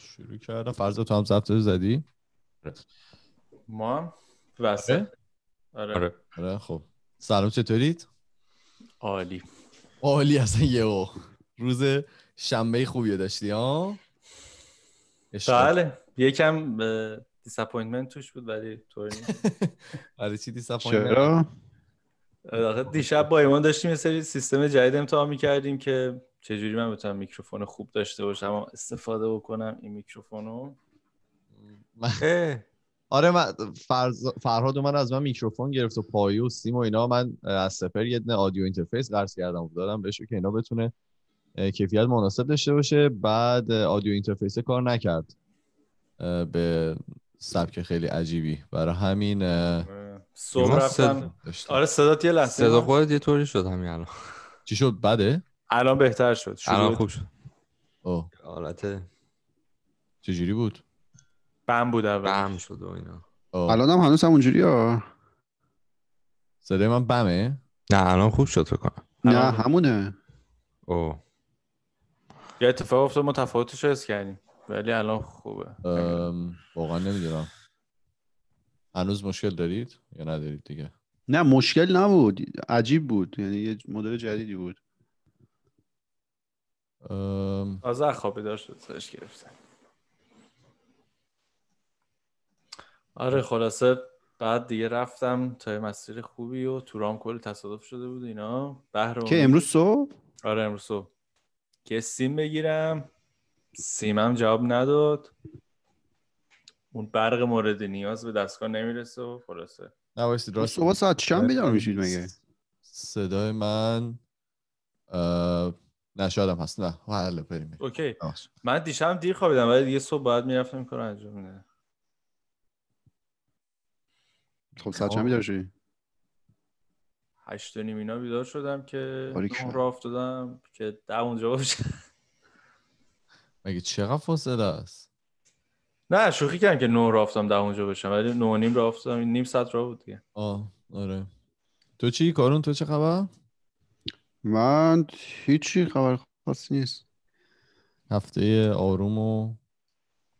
شروع کردم فرض تو هم ضبط زدی ما هم وسط آره. آره. آره آره, خب سلام چطورید عالی عالی اصلا یه روز شنبه خوبی داشتی ها بله یکم دیساپوینتمنت توش بود ولی طوری برای چی دیساپوینتمنت چرا دیشب با ایمان داشتیم یه سری سیستم جدید امتحان میکردیم که چجوری من بتونم میکروفون خوب داشته باشم استفاده بکنم این میکروفونو من... آره من فرز... فرهاد من از من میکروفون گرفت و پایو و سیم و اینا من از سپر یه آدیو اینترفیس قرض کردم و دادم بهش که اینا بتونه کیفیت مناسب داشته باشه بعد آدیو اینترفیس کار نکرد به سبک خیلی عجیبی برای همین صبح رفتم آره صدات یه لحظه صدا خودت یه طوری شد همین الان چی شد بده الان بهتر شد الان خوب شد اوه. حالت چجوری بود بم بود اول بم شد و اینا الان هم هنوز همونجوری ها صدای من بمه نه الان خوب شد فکر کنم نه همونه او یه اتفاق افتاد متفاوتش رو کردیم ولی الان خوبه واقعا نمیدونم هنوز مشکل دارید یا ندارید دیگه نه مشکل نبود عجیب بود یعنی یه مدل جدیدی بود تازه خوابی داشت سرش گرفتن آره خلاصه بعد دیگه رفتم تا مسیر خوبی و تورام کل تصادف شده بود اینا بهر که امروز صبح آره امروز صبح که سیم بگیرم سیمم جواب نداد اون برق مورد نیاز به دستگاه نمیرسه و خلاصه نوایستی راست صبح ساعت چند بیدار میشید مگه صدای من نه شادم هست نه خب، حالا بریم اوکی من دیشب دیر خوابیدم ولی دیگه صبح باید میرفتم کار انجام میدم خب ساعت چند بیدار شدی؟ هشت و نیم اینا بیدار شدم که اون را افتادم که ده اونجا باشه مگه چقدر فاصله است؟ نه شوخی کردم که نه را افتادم ده اونجا باشم ولی نه نیم را افتادم نیم ساعت را بود دیگه آه آره تو چی کارون تو چه خبر؟ من هیچی خبر خاصی نیست هفته آروم و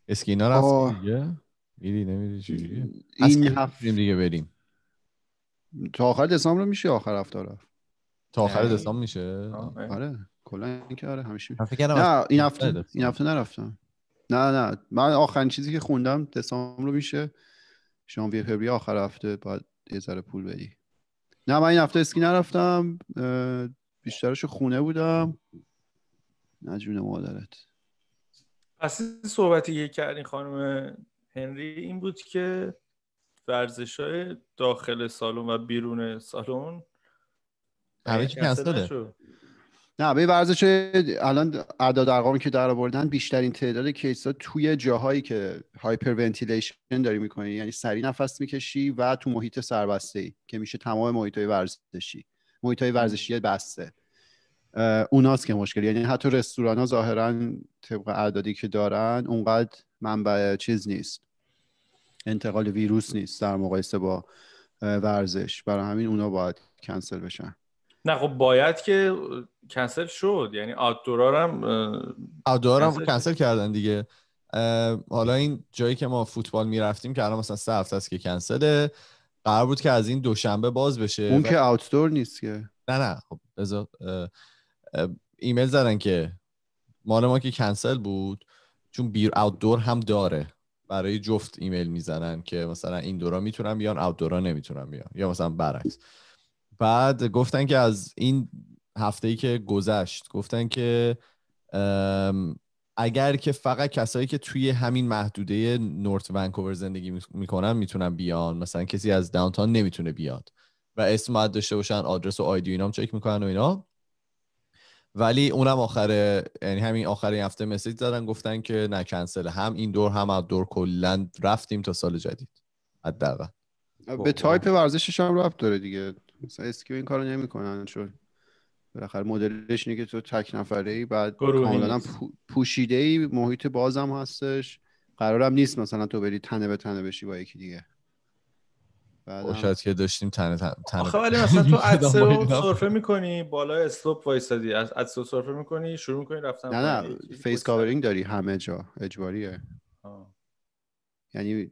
اسکی رفت دیگه دیگه میری نمیری دیگه این هفته دیگه بریم تا آخر دسامبر میشه آخر هفته رفت تا آخر دسامبر میشه آره. آره کلا اینکه آره همیشه نه این هفته این هفته نرفتم نه نه من آخرین چیزی که خوندم دسامبر میشه بیه فبری آخر هفته باید یه ذره پول بدی نه من این هفته اسکی نرفتم بیشترش خونه بودم نجون مادرت پس صحبتی که کردین خانم هنری این بود که ورزش های داخل سالن و بیرون سالن همه نه به ورزش الان اعداد ارقامی که در آوردن بیشترین تعداد ها توی جاهایی که هایپر ونتیلیشن داری میکنی یعنی سری نفس میکشی و تو محیط سربسته ای که میشه تمام محیط های ورزشی محیط های ورزشی بسته اوناست که مشکلی یعنی حتی رستوران ها ظاهرا طبق اعدادی که دارن اونقدر منبع چیز نیست انتقال ویروس نیست در مقایسه با ورزش برای همین اونا باید کنسل بشن نه خب باید که کنسل شد یعنی آدورار هم کنسل, کردن دیگه حالا این جایی که ما فوتبال میرفتیم که الان مثلا سه هفته است که کنسله قرار بود که از این دوشنبه باز بشه اون که آوتدور نیست که نه نه خب بذار ایمیل زدن که مال ما که کنسل بود چون بیر آوتدور هم داره برای جفت ایمیل میزنن که مثلا این دورا میتونن بیان آوتدورا نمیتونن بیان یا مثلا برعکس بعد گفتن که از این هفته ای که گذشت گفتن که اگر که فقط کسایی که توی همین محدوده نورت ونکوور زندگی میکنن میتونن بیان مثلا کسی از داونتاون نمیتونه بیاد و اسم باید داشته باشن آدرس و آیدی اینام چک میکنن و اینا ولی اونم آخر یعنی همین آخر این هفته مسیج دادن گفتن که نه کنسل هم این دور هم از دور کلا رفتیم تا سال جدید حداقل خب، به خب. تایپ ورزشش هم رفت داره دیگه مثلا اسکیو این کارو نمیکنن چون بالاخره مدلش اینه که تو تک نفره ای بعد کاملا پوشیده ای محیط بازم هستش قرارم نیست مثلا تو بری تنه به تنه بشی با یکی دیگه شاید که داشتیم تنه تنه, تنه آخه ولی مثلا تو عدسه رو سرفه میکنی بالا اسلوپ وایستادی از عدسه رو سرفه میکنی شروع میکنی رفتن نه نه فیس کاورینگ داری همه جا اجباریه یعنی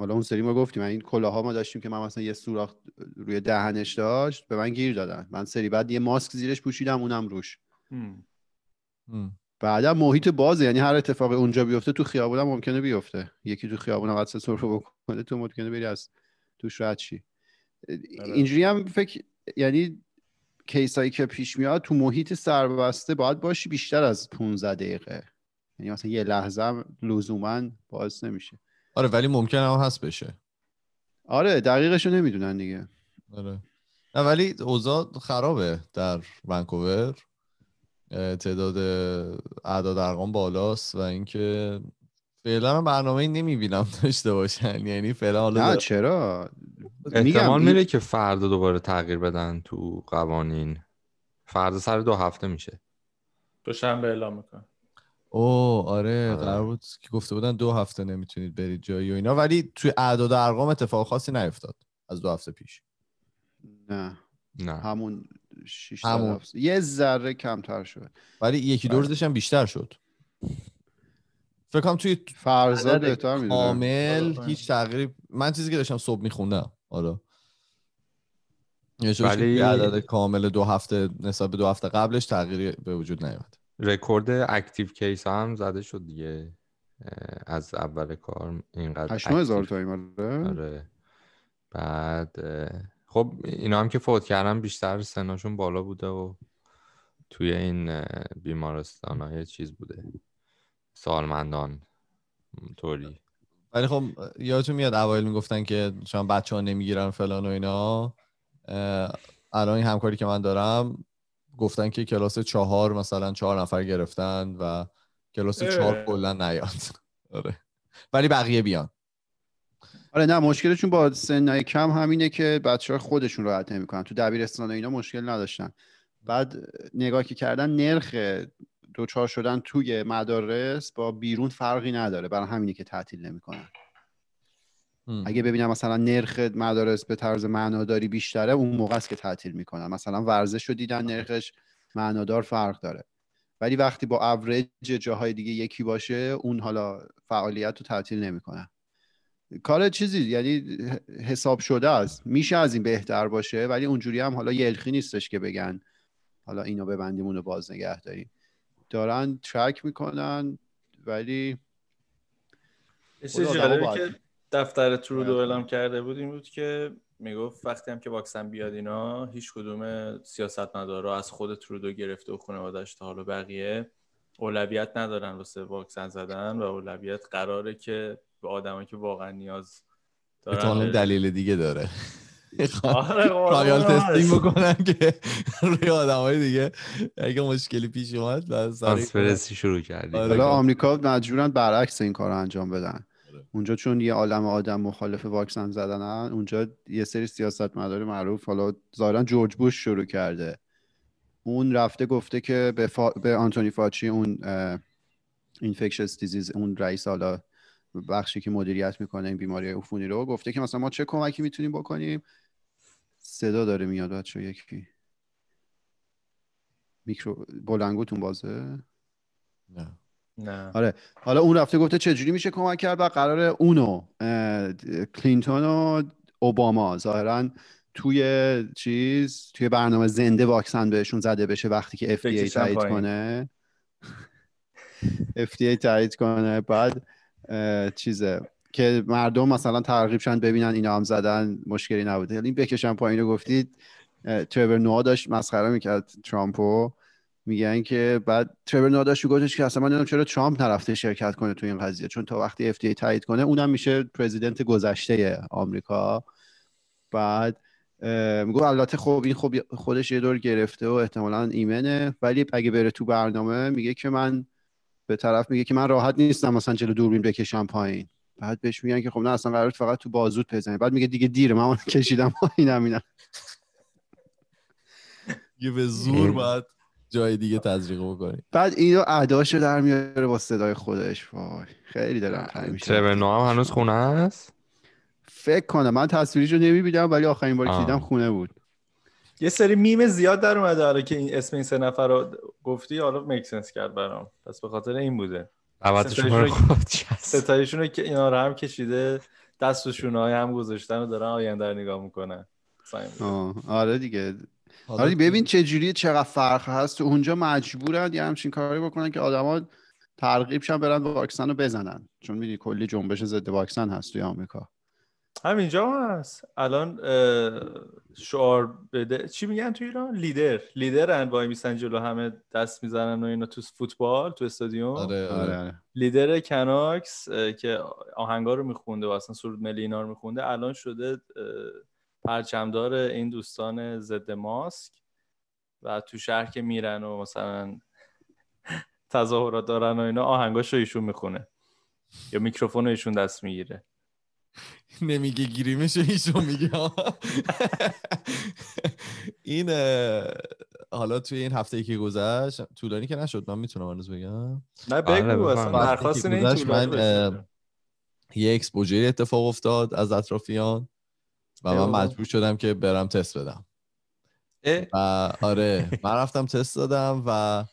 حالا اون سری ما گفتیم یعنی این کلاها ما داشتیم که من مثلا یه سوراخ روی دهنش داشت به من گیر دادن من سری بعد یه ماسک زیرش پوشیدم اونم روش بعدا محیط بازه یعنی هر اتفاق اونجا بیفته تو خیابونم ممکنه بیفته یکی تو خیابون سرفه بکنه تو ممکنه بری از توش رد شی آره. اینجوری هم فکر یعنی کیسایی که پیش میاد تو محیط سربسته باید باشی بیشتر از 15 دقیقه یعنی مثلا یه لحظه لزوما باز نمیشه آره ولی ممکن هم هست بشه آره دقیقش رو نمیدونن دیگه آره نه ولی اوضاع خرابه در ونکوور تعداد اعداد ارقام بالاست و اینکه فعلا من برنامه نمیبینم داشته باشن یعنی فعلا حالا نه چرا احتمال میره که فردا دوباره تغییر بدن تو قوانین فردا سر دو هفته میشه دوشنبه اعلام میکنن او آره،, آره, قرار بود که گفته بودن دو هفته نمیتونید برید جایی و اینا ولی توی اعداد و ارقام اتفاق خاصی نیفتاد از دو هفته پیش نه نه همون شش. همون. یه ذره کمتر شد ولی یکی دو آره. روزش هم بیشتر شد فکر کنم توی فرزاد کامل آره. هیچ تغییری من چیزی که داشتم صبح میخوندم آره ولی عدد کامل دو هفته نسبت به دو هفته قبلش تغییری به وجود نیومد رکورد اکتیو کیس هم زده شد دیگه از اول کار اینقدر 8000 تا آره بعد خب اینا هم که فوت کردن بیشتر سناشون بالا بوده و توی این بیمارستان های چیز بوده سالمندان طوری ولی خب یادتون میاد اوایل میگفتن که شما بچه ها نمیگیرن فلان و اینا الان این همکاری که من دارم گفتن که کلاس چهار مثلا چهار نفر گرفتن و کلاس اه. چهار کلا نیاد آره ولی بقیه بیان آره نه مشکلشون با سنای کم همینه که بچه ها خودشون راحت نمیکنن تو دبیرستان اینا مشکل نداشتن بعد نگاه که کردن نرخ دوچار شدن توی مدارس با بیرون فرقی نداره برای همینه که تعطیل نمیکنن اگه ببینم مثلا نرخ مدارس به طرز معناداری بیشتره اون موقع است که تعطیل میکنن مثلا ورزش رو دیدن نرخش معنادار فرق داره ولی وقتی با اوریج جاهای دیگه یکی باشه اون حالا فعالیت رو تعطیل نمیکنن کار چیزی یعنی حساب شده است میشه از این بهتر باشه ولی اونجوری هم حالا یلخی نیستش که بگن حالا اینو ببندیم اونو باز نگه داریم دارن ترک میکنن ولی دفتر ترودو اعلام کرده بود این بود که میگفت وقتی هم که واکسن بیاد اینا هیچ کدوم نداره از خود ترودو گرفته و خانوادش تا حالا بقیه اولویت ندارن واسه واکسن زدن و اولویت قراره که به آدمایی که واقعا نیاز دارن دلیل دیگه داره آره رایال تستینگ بکنن که روی آدم دیگه اگه مشکلی پیش اومد و شروع کردی آره حالا آمریکا مجبورن برعکس این کار انجام بدن اونجا چون یه عالم آدم مخالف واکسن زدنن اونجا یه سری سیاستمدار معروف حالا ظاهرا جورج بوش شروع کرده اون رفته گفته که به, به آنتونی فاچی اون اینفکشس دیزیز اون رئیس حالا بخشی که مدیریت میکنه این بیماری عفونی رو گفته که مثلا ما چه کمکی میتونیم بکنیم صدا داره میاد بچا یکی میکرو بلنگوتون بازه نه نه آره حالا اون رفته گفته چجوری میشه کمک کرد و قرار اونو کلینتون و اوباما ظاهرا توی چیز توی برنامه زنده واکسن بهشون زده بشه وقتی که ای تایید کنه ای تایید کنه بعد چیزه که مردم مثلا ترغیب شن ببینن اینا هم زدن مشکلی نبوده این یعنی بکشن پایین رو گفتید ترور نوا داشت مسخره میکرد ترامپو میگن که بعد ترور ناداشو گفتش که اصلا من نمیدونم چرا ترامپ نرفته شرکت کنه تو این قضیه چون تا وقتی اف دی تایید کنه اونم میشه پرزیدنت گذشته آمریکا بعد میگو البته خب این خب خودش یه دور گرفته و احتمالا ایمنه ولی اگه بره تو برنامه میگه که من به طرف میگه که من راحت نیستم مثلا جلو دوربین بکشم پایین بعد بهش میگن که خب نه اصلا قرار فقط تو بازود بزنی بعد میگه دیگه دیره من کشیدم پایینم اینا یه به زور بعد جای دیگه تزریق بکنی بعد اینو اداشو در میاره با صدای خودش وای خیلی دلم تنگ میشه هم هنوز خونه است فکر کنم من تصویریشو نمیبینم ولی آخرین بار که دیدم خونه بود یه سری میم زیاد در اومده حالا که این اسم این سه نفر رو گفتی حالا مکسنس کرد برام پس به خاطر این بوده ستایشون رو که اینا رو هم کشیده دست های هم گذاشتن و دارن آینده رو نگاه میکنن آره دیگه حالا آره، ببین چه جوری چقدر فرق هست اونجا مجبورن یه همچین کاری بکنن که آدما ترغیب شن برن واکسن رو بزنن چون میدونی کلی جنبش ضد واکسن هست توی آمریکا همینجا هست الان شعار بده چی میگن تو ایران لیدر لیدرن وای میسن جلو همه دست میزنن و اینا تو فوتبال تو استادیوم آره، آره. آره. لیدر کناکس که آهنگا رو میخونده و اصلا سرود ملی اینا رو الان شده پرچمدار این دوستان ضد ماسک و تو شهر که میرن و مثلا تظاهرات دارن و اینا آهنگاشو ایشون میخونه یا میکروفون ایشون دست میگیره نمیگه گیریمش ایشون میگه این حالا توی این هفته ای که گذشت طولانی که نشد من میتونم هنوز بگم نه بگو آره، اصلا من یه اکسپوژری اتفاق افتاد از اطرافیان و من مجبور شدم که برم تست بدم و آره من رفتم تست دادم و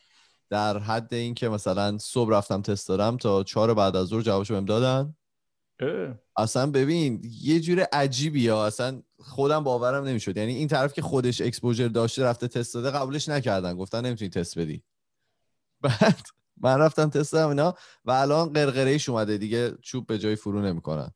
در حد اینکه مثلا صبح رفتم تست دادم تا چهار بعد از ظهر جوابشو بهم دادن اصلا ببین یه جور عجیبی ها اصلا خودم باورم نمیشد یعنی این طرف که خودش اکسپوژر داشته رفته تست داده قبولش نکردن گفتن نمیتونی تست بدی بعد من رفتم تست دادم اینا و الان قرقرهش اومده دیگه چوب به جای فرو نمیکنن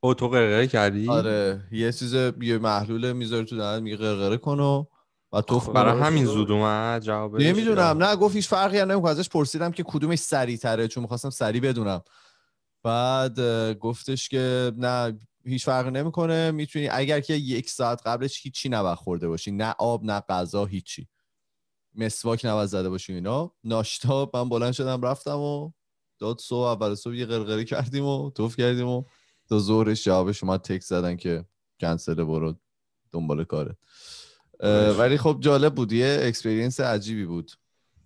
او تو قرقره کردی آره یه چیز یه محلول میذاره تو دهنت میگه قرقره کن و و تو خب برای همین زود اومد جواب نمیدونم نه گفت هیچ فرقی هم نمیکنه ازش پرسیدم که کدومش سریع تره چون میخواستم سریع بدونم بعد گفتش که نه هیچ فرقی نمیکنه میتونی اگر که یک ساعت قبلش هیچی نباید خورده باشی نه آب نه غذا هیچی مسواک نباید زده باشی اینا ناشتا من بلند شدم رفتم و داد صبح اول صبح یه قرقره کردیم و توف کردیم و تا ظهرش جواب شما تک زدن که کنسل برو دنبال کاره ولی خب جالب بود یه اکسپرینس عجیبی بود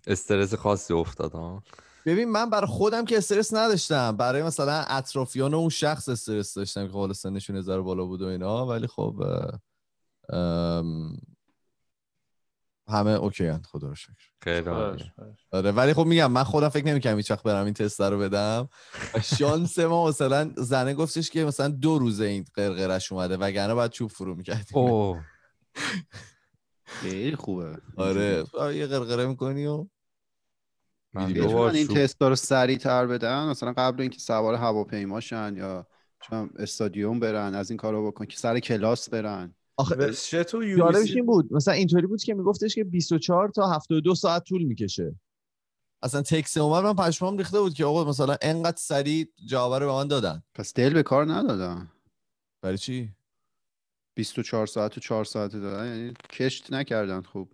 استرس خاصی افتاد ببین من برای خودم که استرس نداشتم برای مثلا اطرافیان اون شخص استرس داشتم که خالص سنشون زر بالا بود و اینا ولی خب همه اوکی هست خدا رو شکر خیلی آره ولی خب میگم من خودم فکر نمیکنم هیچ وقت برم این تست رو بدم شانس ما مثلا زنه گفتش که مثلا دو روز این قرقرش اومده وگرنه بعد چوب فرو میکردیم اوه خیلی خوبه آره یه قرقره میکنی و من این تست رو سریع تر بدن مثلا قبل اینکه سوار هواپیما شن یا استادیوم برن از این کارو بکن که سر کلاس برن آخه چطور جالبش این بود مثلا اینطوری بود که میگفتش که 24 تا 72 ساعت طول میکشه اصلا تکس اومد من پشمام ریخته بود که آقا مثلا انقدر سریع جواب رو به من دادن پس دل به کار ندادن برای چی 24 ساعت و 4 ساعت دادن یعنی کشت نکردن خوب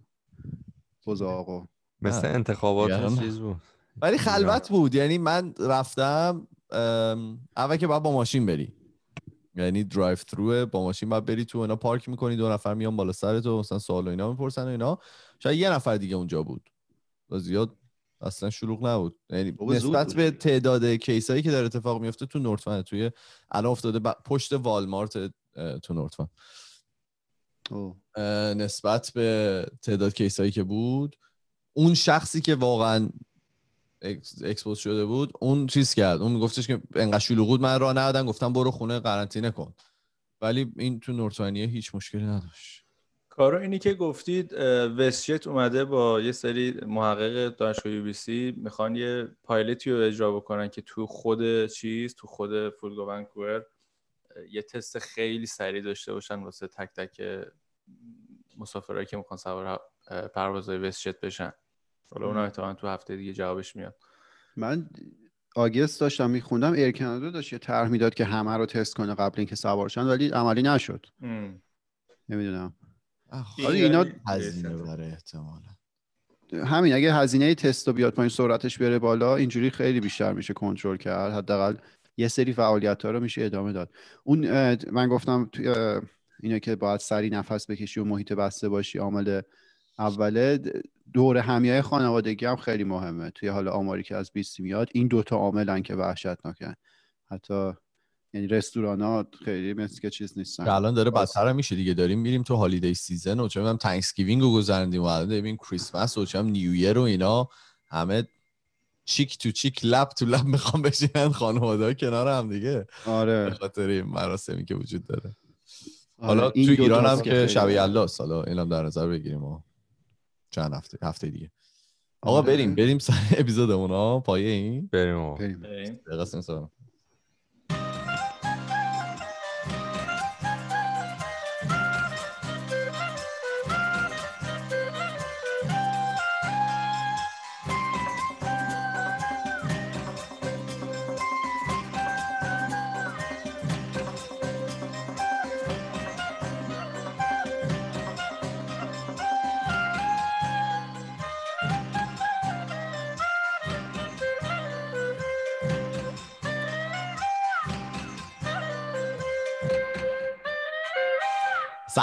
بز آقا مثل انتخابات چیز بود ولی خلوت بود یعنی من رفتم اول که باید با ماشین بریم یعنی درایو ترو با ماشین بعد بری تو اینا پارک میکنی دو نفر میان بالا سر تو مثلا سوال و اینا میپرسن و اینا شاید یه نفر دیگه اونجا بود و زیاد اصلا شلوغ نبود یعنی نسبت به تعداد کیسایی که در اتفاق میفته تو نورتون توی الان افتاده پشت والمارت تو نورتون نسبت به تعداد کیسایی که بود اون شخصی که واقعا اکسپوز شده بود اون چیز کرد اون میگفتش که انقدر بود من راه ندادن گفتم برو خونه قرنطینه کن ولی این تو نورتانیه هیچ مشکلی نداشت کارو اینی که گفتید وستجت اومده با یه سری محقق دانشگاه یو بی سی میخوان یه پایلتی رو اجرا بکنن که تو خود چیز تو خود فرودگاه ونکوور یه تست خیلی سریع داشته باشن واسه تک تک مسافرهایی که میخوان سوار پروازهای بشن حالا اون احتمالا تو هفته دیگه جوابش میاد من آگست داشتم میخوندم ایر داشت یه طرح میداد که همه رو تست کنه قبل اینکه سوارشن ولی عملی نشد نمیدونم حالا اینا یعنی هزینه داره احتمالا همین اگه هزینه تست رو بیاد پایین سرعتش بره بالا اینجوری خیلی بیشتر میشه کنترل کرد حداقل یه سری فعالیت ها رو میشه ادامه داد اون من گفتم اینا که باید سری نفس بکشی و محیط بسته باشی عامل اوله دور همیای خانوادگی هم خیلی مهمه توی حال آماری که از 20 میاد این دوتا عاملن که وحشتناکن حتی یعنی رستوران ها خیلی مثل که چیز نیستن الان داره بدتر میشه دیگه داریم میریم تو هالیدی سیزن و چه میدونم تانکسگیوینگ رو گذرندیم و الان داریم کریسمس و چه نیویر و اینا همه چیک تو چیک لب تو لب میخوام بشینن خانواده ها کنار هم دیگه آره خاطر این مراسمی که وجود داره آره. حالا تو ایران هم که شب الله حالا اینم در نظر بگیریم چند هفته هفته دیگه آقا آره. بریم بریم سر اپیزودمون ها پایه این بریم بریم, بریم.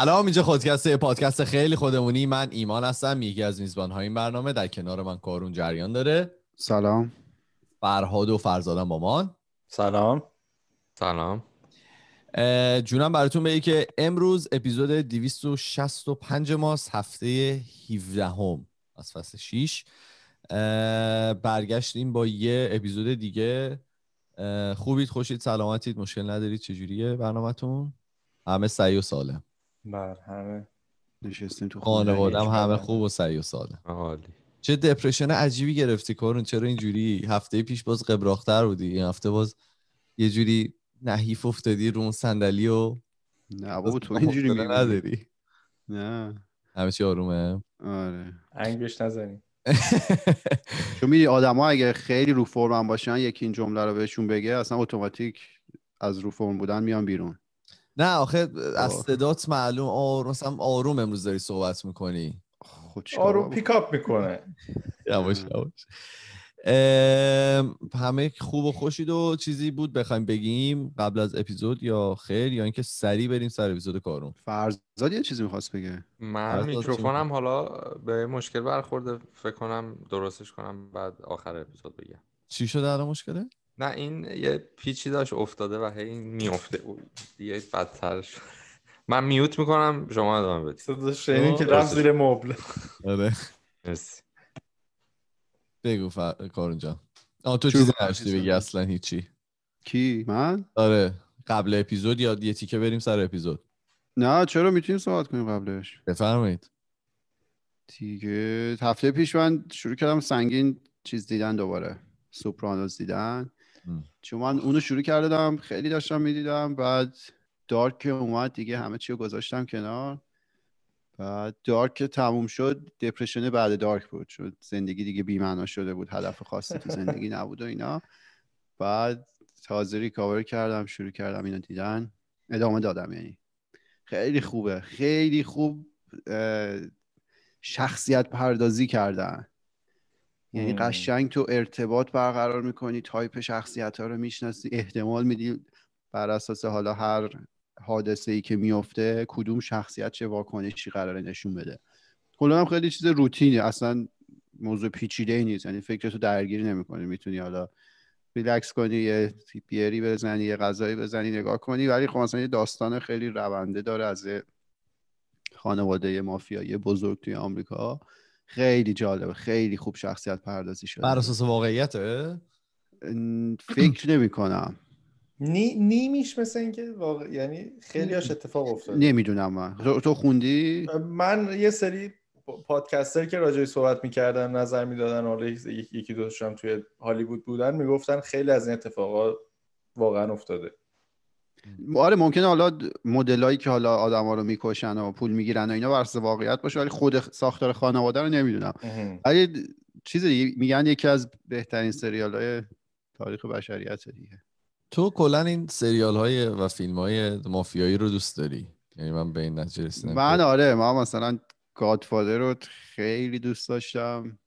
سلام اینجا یه پادکست خیلی خودمونی من ایمان هستم یکی از میزبان های این برنامه در کنار من کارون جریان داره سلام فرهاد و فرزادم با مامان سلام سلام جونم براتون بگی که امروز اپیزود 265 ماست هفته 17 هم از فصل 6 برگشتیم با یه اپیزود دیگه خوبید خوشید سلامتید مشکل ندارید چجوریه برنامهتون همه سعی و سالم بر بله، همه نشستیم تو بودم همه خوب و سعی و ساده عالی چه دپرشن عجیبی گرفتی کارون چرا اینجوری هفته پیش باز قبراختر بودی این هفته باز یه جوری نحیف افتادی رو اون صندلی و نه بابا تو اینجوری نداری نه همه چی آرومه آره انگش نزنی چون میدی ها اگه خیلی رو فرم باشن یکی این جمله رو بهشون بگه اصلا اتوماتیک از رو فرم بودن میان بیرون نه آخه از صدات معلوم آروم مثلا آروم امروز داری صحبت میکنی خب، آروم پیکاپ میکنه یواش یواش همه خوب و خوشید و چیزی بود بخوایم بگیم قبل از اپیزود یا خیر یا اینکه سری بریم سر اپیزود کارون فرزاد یه چیزی میخواست بگه من میکروفونم حالا به مشکل برخورده فکر کنم درستش کنم بعد آخر اپیزود بگم چی شده الان مشکله نه این یه پیچی داشت افتاده و هی میافته یه بدتر شد من میوت میکنم شما ادامه بدید صدا که رفت زیر مبل آره بگو کارون جان آه تو چیزی نشتی بگی اصلا هیچی کی من آره قبل اپیزود یا یه تیکه بریم سر اپیزود نه چرا میتونیم صحبت کنیم قبلش بفرمایید دیگه هفته پیش من شروع کردم سنگین چیز دیدن دوباره سوپرانوز دیدن چون من اونو شروع کردم خیلی داشتم میدیدم بعد دارک که اومد دیگه همه چی رو گذاشتم کنار بعد دارک که تموم شد دپرشن بعد دارک بود شد زندگی دیگه بیمعنا شده بود هدف خاصی تو زندگی نبود و اینا بعد تازه ریکاور کردم شروع کردم اینو دیدن ادامه دادم یعنی خیلی خوبه خیلی خوب شخصیت پردازی کردن یعنی قشنگ تو ارتباط برقرار میکنی تایپ شخصیت ها رو میشناسی احتمال میدی بر اساس حالا هر حادثه ای که میفته کدوم شخصیت چه واکنشی قراره نشون بده کلا هم خیلی چیز روتینه اصلا موضوع پیچیده ای نیست یعنی تو درگیری نمیکنی میتونی حالا ریلکس کنی یه بیری بزنی یه غذایی بزنی نگاه کنی ولی خب مثلا یه داستان خیلی رونده داره از خانواده مافیایی بزرگ توی آمریکا خیلی جالبه خیلی خوب شخصیت پردازی شده بر اساس واقعیته فکر نمی کنم نی... نیمیش مثل اینکه واقع... یعنی خیلی هاش اتفاق افتاده نمیدونم من تو خوندی من یه سری پادکستر که راجعی صحبت میکردن نظر میدادن حالا یکی دوستشم توی هالیوود بودن میگفتن خیلی از این اتفاقا واقعا افتاده آره ممکنه حالا مدلایی که حالا آدما رو میکشن و پول میگیرن و اینا بر واقعیت باشه ولی خود ساختار خانواده رو نمیدونم ولی چیز دیگه میگن یکی از بهترین سریال های تاریخ بشریت دیگه تو کلا این سریال های و فیلم های مافیایی رو دوست داری یعنی من به این نتیجه رسیدم من آره من مثلا گادفادر رو خیلی دوست داشتم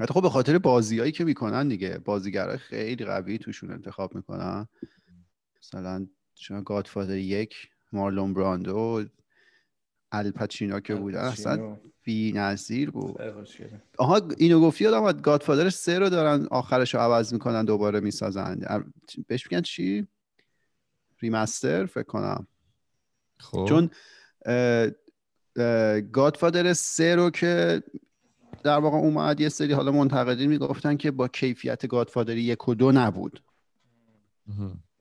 حتی خب به خاطر بازیایی که میکنن دیگه بازیگرای خیلی قوی توشون انتخاب میکنن مثلا شما گادفادر یک مارلون براندو الپچینا که بود اصلا بی نظیر بود آها اینو گفتی آدم گادفادر سه رو دارن آخرش رو عوض میکنن دوباره میسازن بهش میگن چی؟ ریمستر فکر کنم خب. چون گادفادر سه رو که در واقع اومد یه سری حالا منتقدین میگفتن که با کیفیت گادفادر یک و دو نبود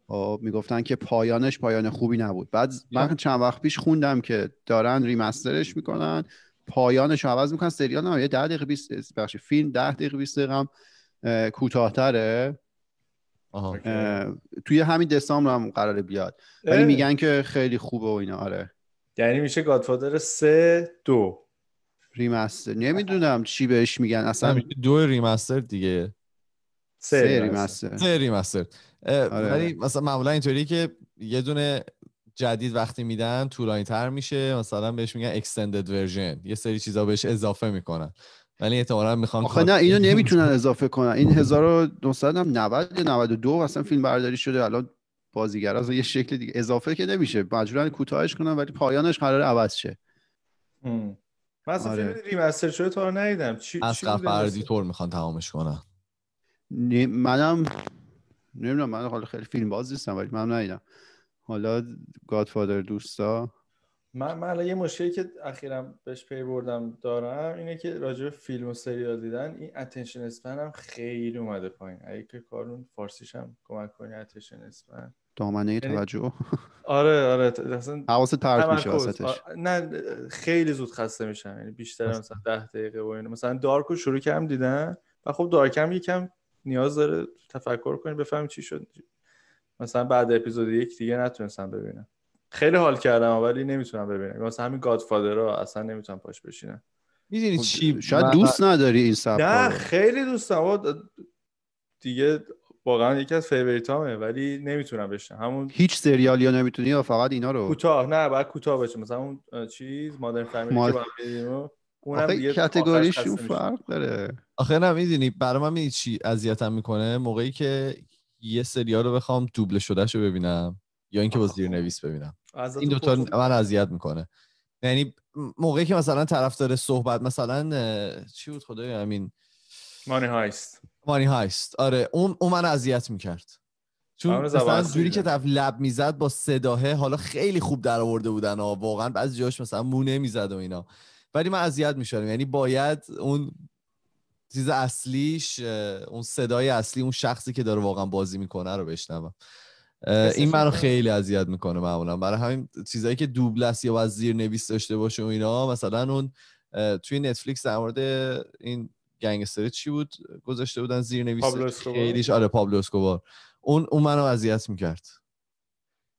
خب، میگفتن که پایانش پایان خوبی نبود بعد خب. من چند وقت پیش خوندم که دارن ریمسترش میکنن پایانش رو عوض میکنن سریال نه یه ده دقیقه 20 بخش فیلم 10 دقیقه 20 دقیقه هم توی همین دسامبر هم قراره بیاد ولی میگن که خیلی خوبه و اینا آره یعنی میشه گادفادر سه دو ریمستر نمیدونم چی بهش میگن اصلا دو ریمستر دیگه سری ریمستر سری ریمستر آره، آره. ولی مثلا معمولا اینطوری که یه دونه جدید وقتی میدن طولانی تر میشه مثلا بهش میگن اکستندد ورژن یه سری چیزا بهش اضافه میکنن ولی احتمالاً میخوان آخه نه اینو نمیتونن اضافه کنن این 1900 هم 90 92 اصلا فیلم برداری شده الان بازیگر از یه شکل دیگه اضافه که نمیشه مجبورن کوتاهش کنن ولی پایانش قرار عوض شه من آره. فیلم ریمستر شده تو رو ندیدم چی از فردی طور میخوان تمامش کنن منم نمیدونم من حالا خیلی فیلم باز نیستم ولی من ندیدم حالا گادفادر دوستا من من یه مشکلی که اخیرا بهش پی بردم دارم اینه که راجع به فیلم و سریال دیدن این اتنشن اسپن هم خیلی اومده پایین اگه که کارون فارسیش هم کمک کنی اتنشن اسپن دامنه یعنی- توجه آره آره حواس ترک میشه نه خیلی زود خسته میشن یعنی بیشتر مثلا 10 دقیقه و مثلا دارکو شروع کردم دیدن و خب دارکم یکم نیاز داره تفکر کنی بفهمی چی شد مثلا بعد اپیزود یک دیگه نتونستم ببینم خیلی حال کردم ولی نمیتونم ببینم مثلا همین گادفادر رو اصلا نمیتونم پاش بشینم میدونی خب، چی شاید دوست نداری این سبب نه خیلی دوست دارم دیگه واقعا یکی از همه ولی نمیتونم بشنم همون هیچ سریالی یا نمیتونی یا فقط اینا رو کوتاه نه بعد کوتاه بشه مثلا اون چیز مادر فامیلی مال... که اونم اون فرق داره آخه نه میدونی برای من چی اذیتم میکنه موقعی که یه سریا رو بخوام دوبله شده شو ببینم یا اینکه با نویس ببینم این دوتا من اذیت میکنه یعنی موقعی که مثلا داره صحبت مثلا چی بود خدای امین مانی هایست مانی هایست آره اون, اون من اذیت میکرد چون آره، مثلا جوری که طرف لب میزد با صداه حالا خیلی خوب در آورده بودن و واقعا بعضی جاش مثلا مو و اینا ولی من اذیت میشدم یعنی باید اون چیز اصلیش اون صدای اصلی اون شخصی که داره واقعا بازی میکنه رو بشنوم این منو خیلی اذیت میکنه معمولا برای همین چیزایی که دوبلس یا باز زیر نویس داشته باشه و اینا مثلا اون توی نتفلیکس در مورد این گنگستر چی بود گذاشته بودن زیر نویس خیلیش آره پابلو اسکوبار اون اون منو اذیت میکرد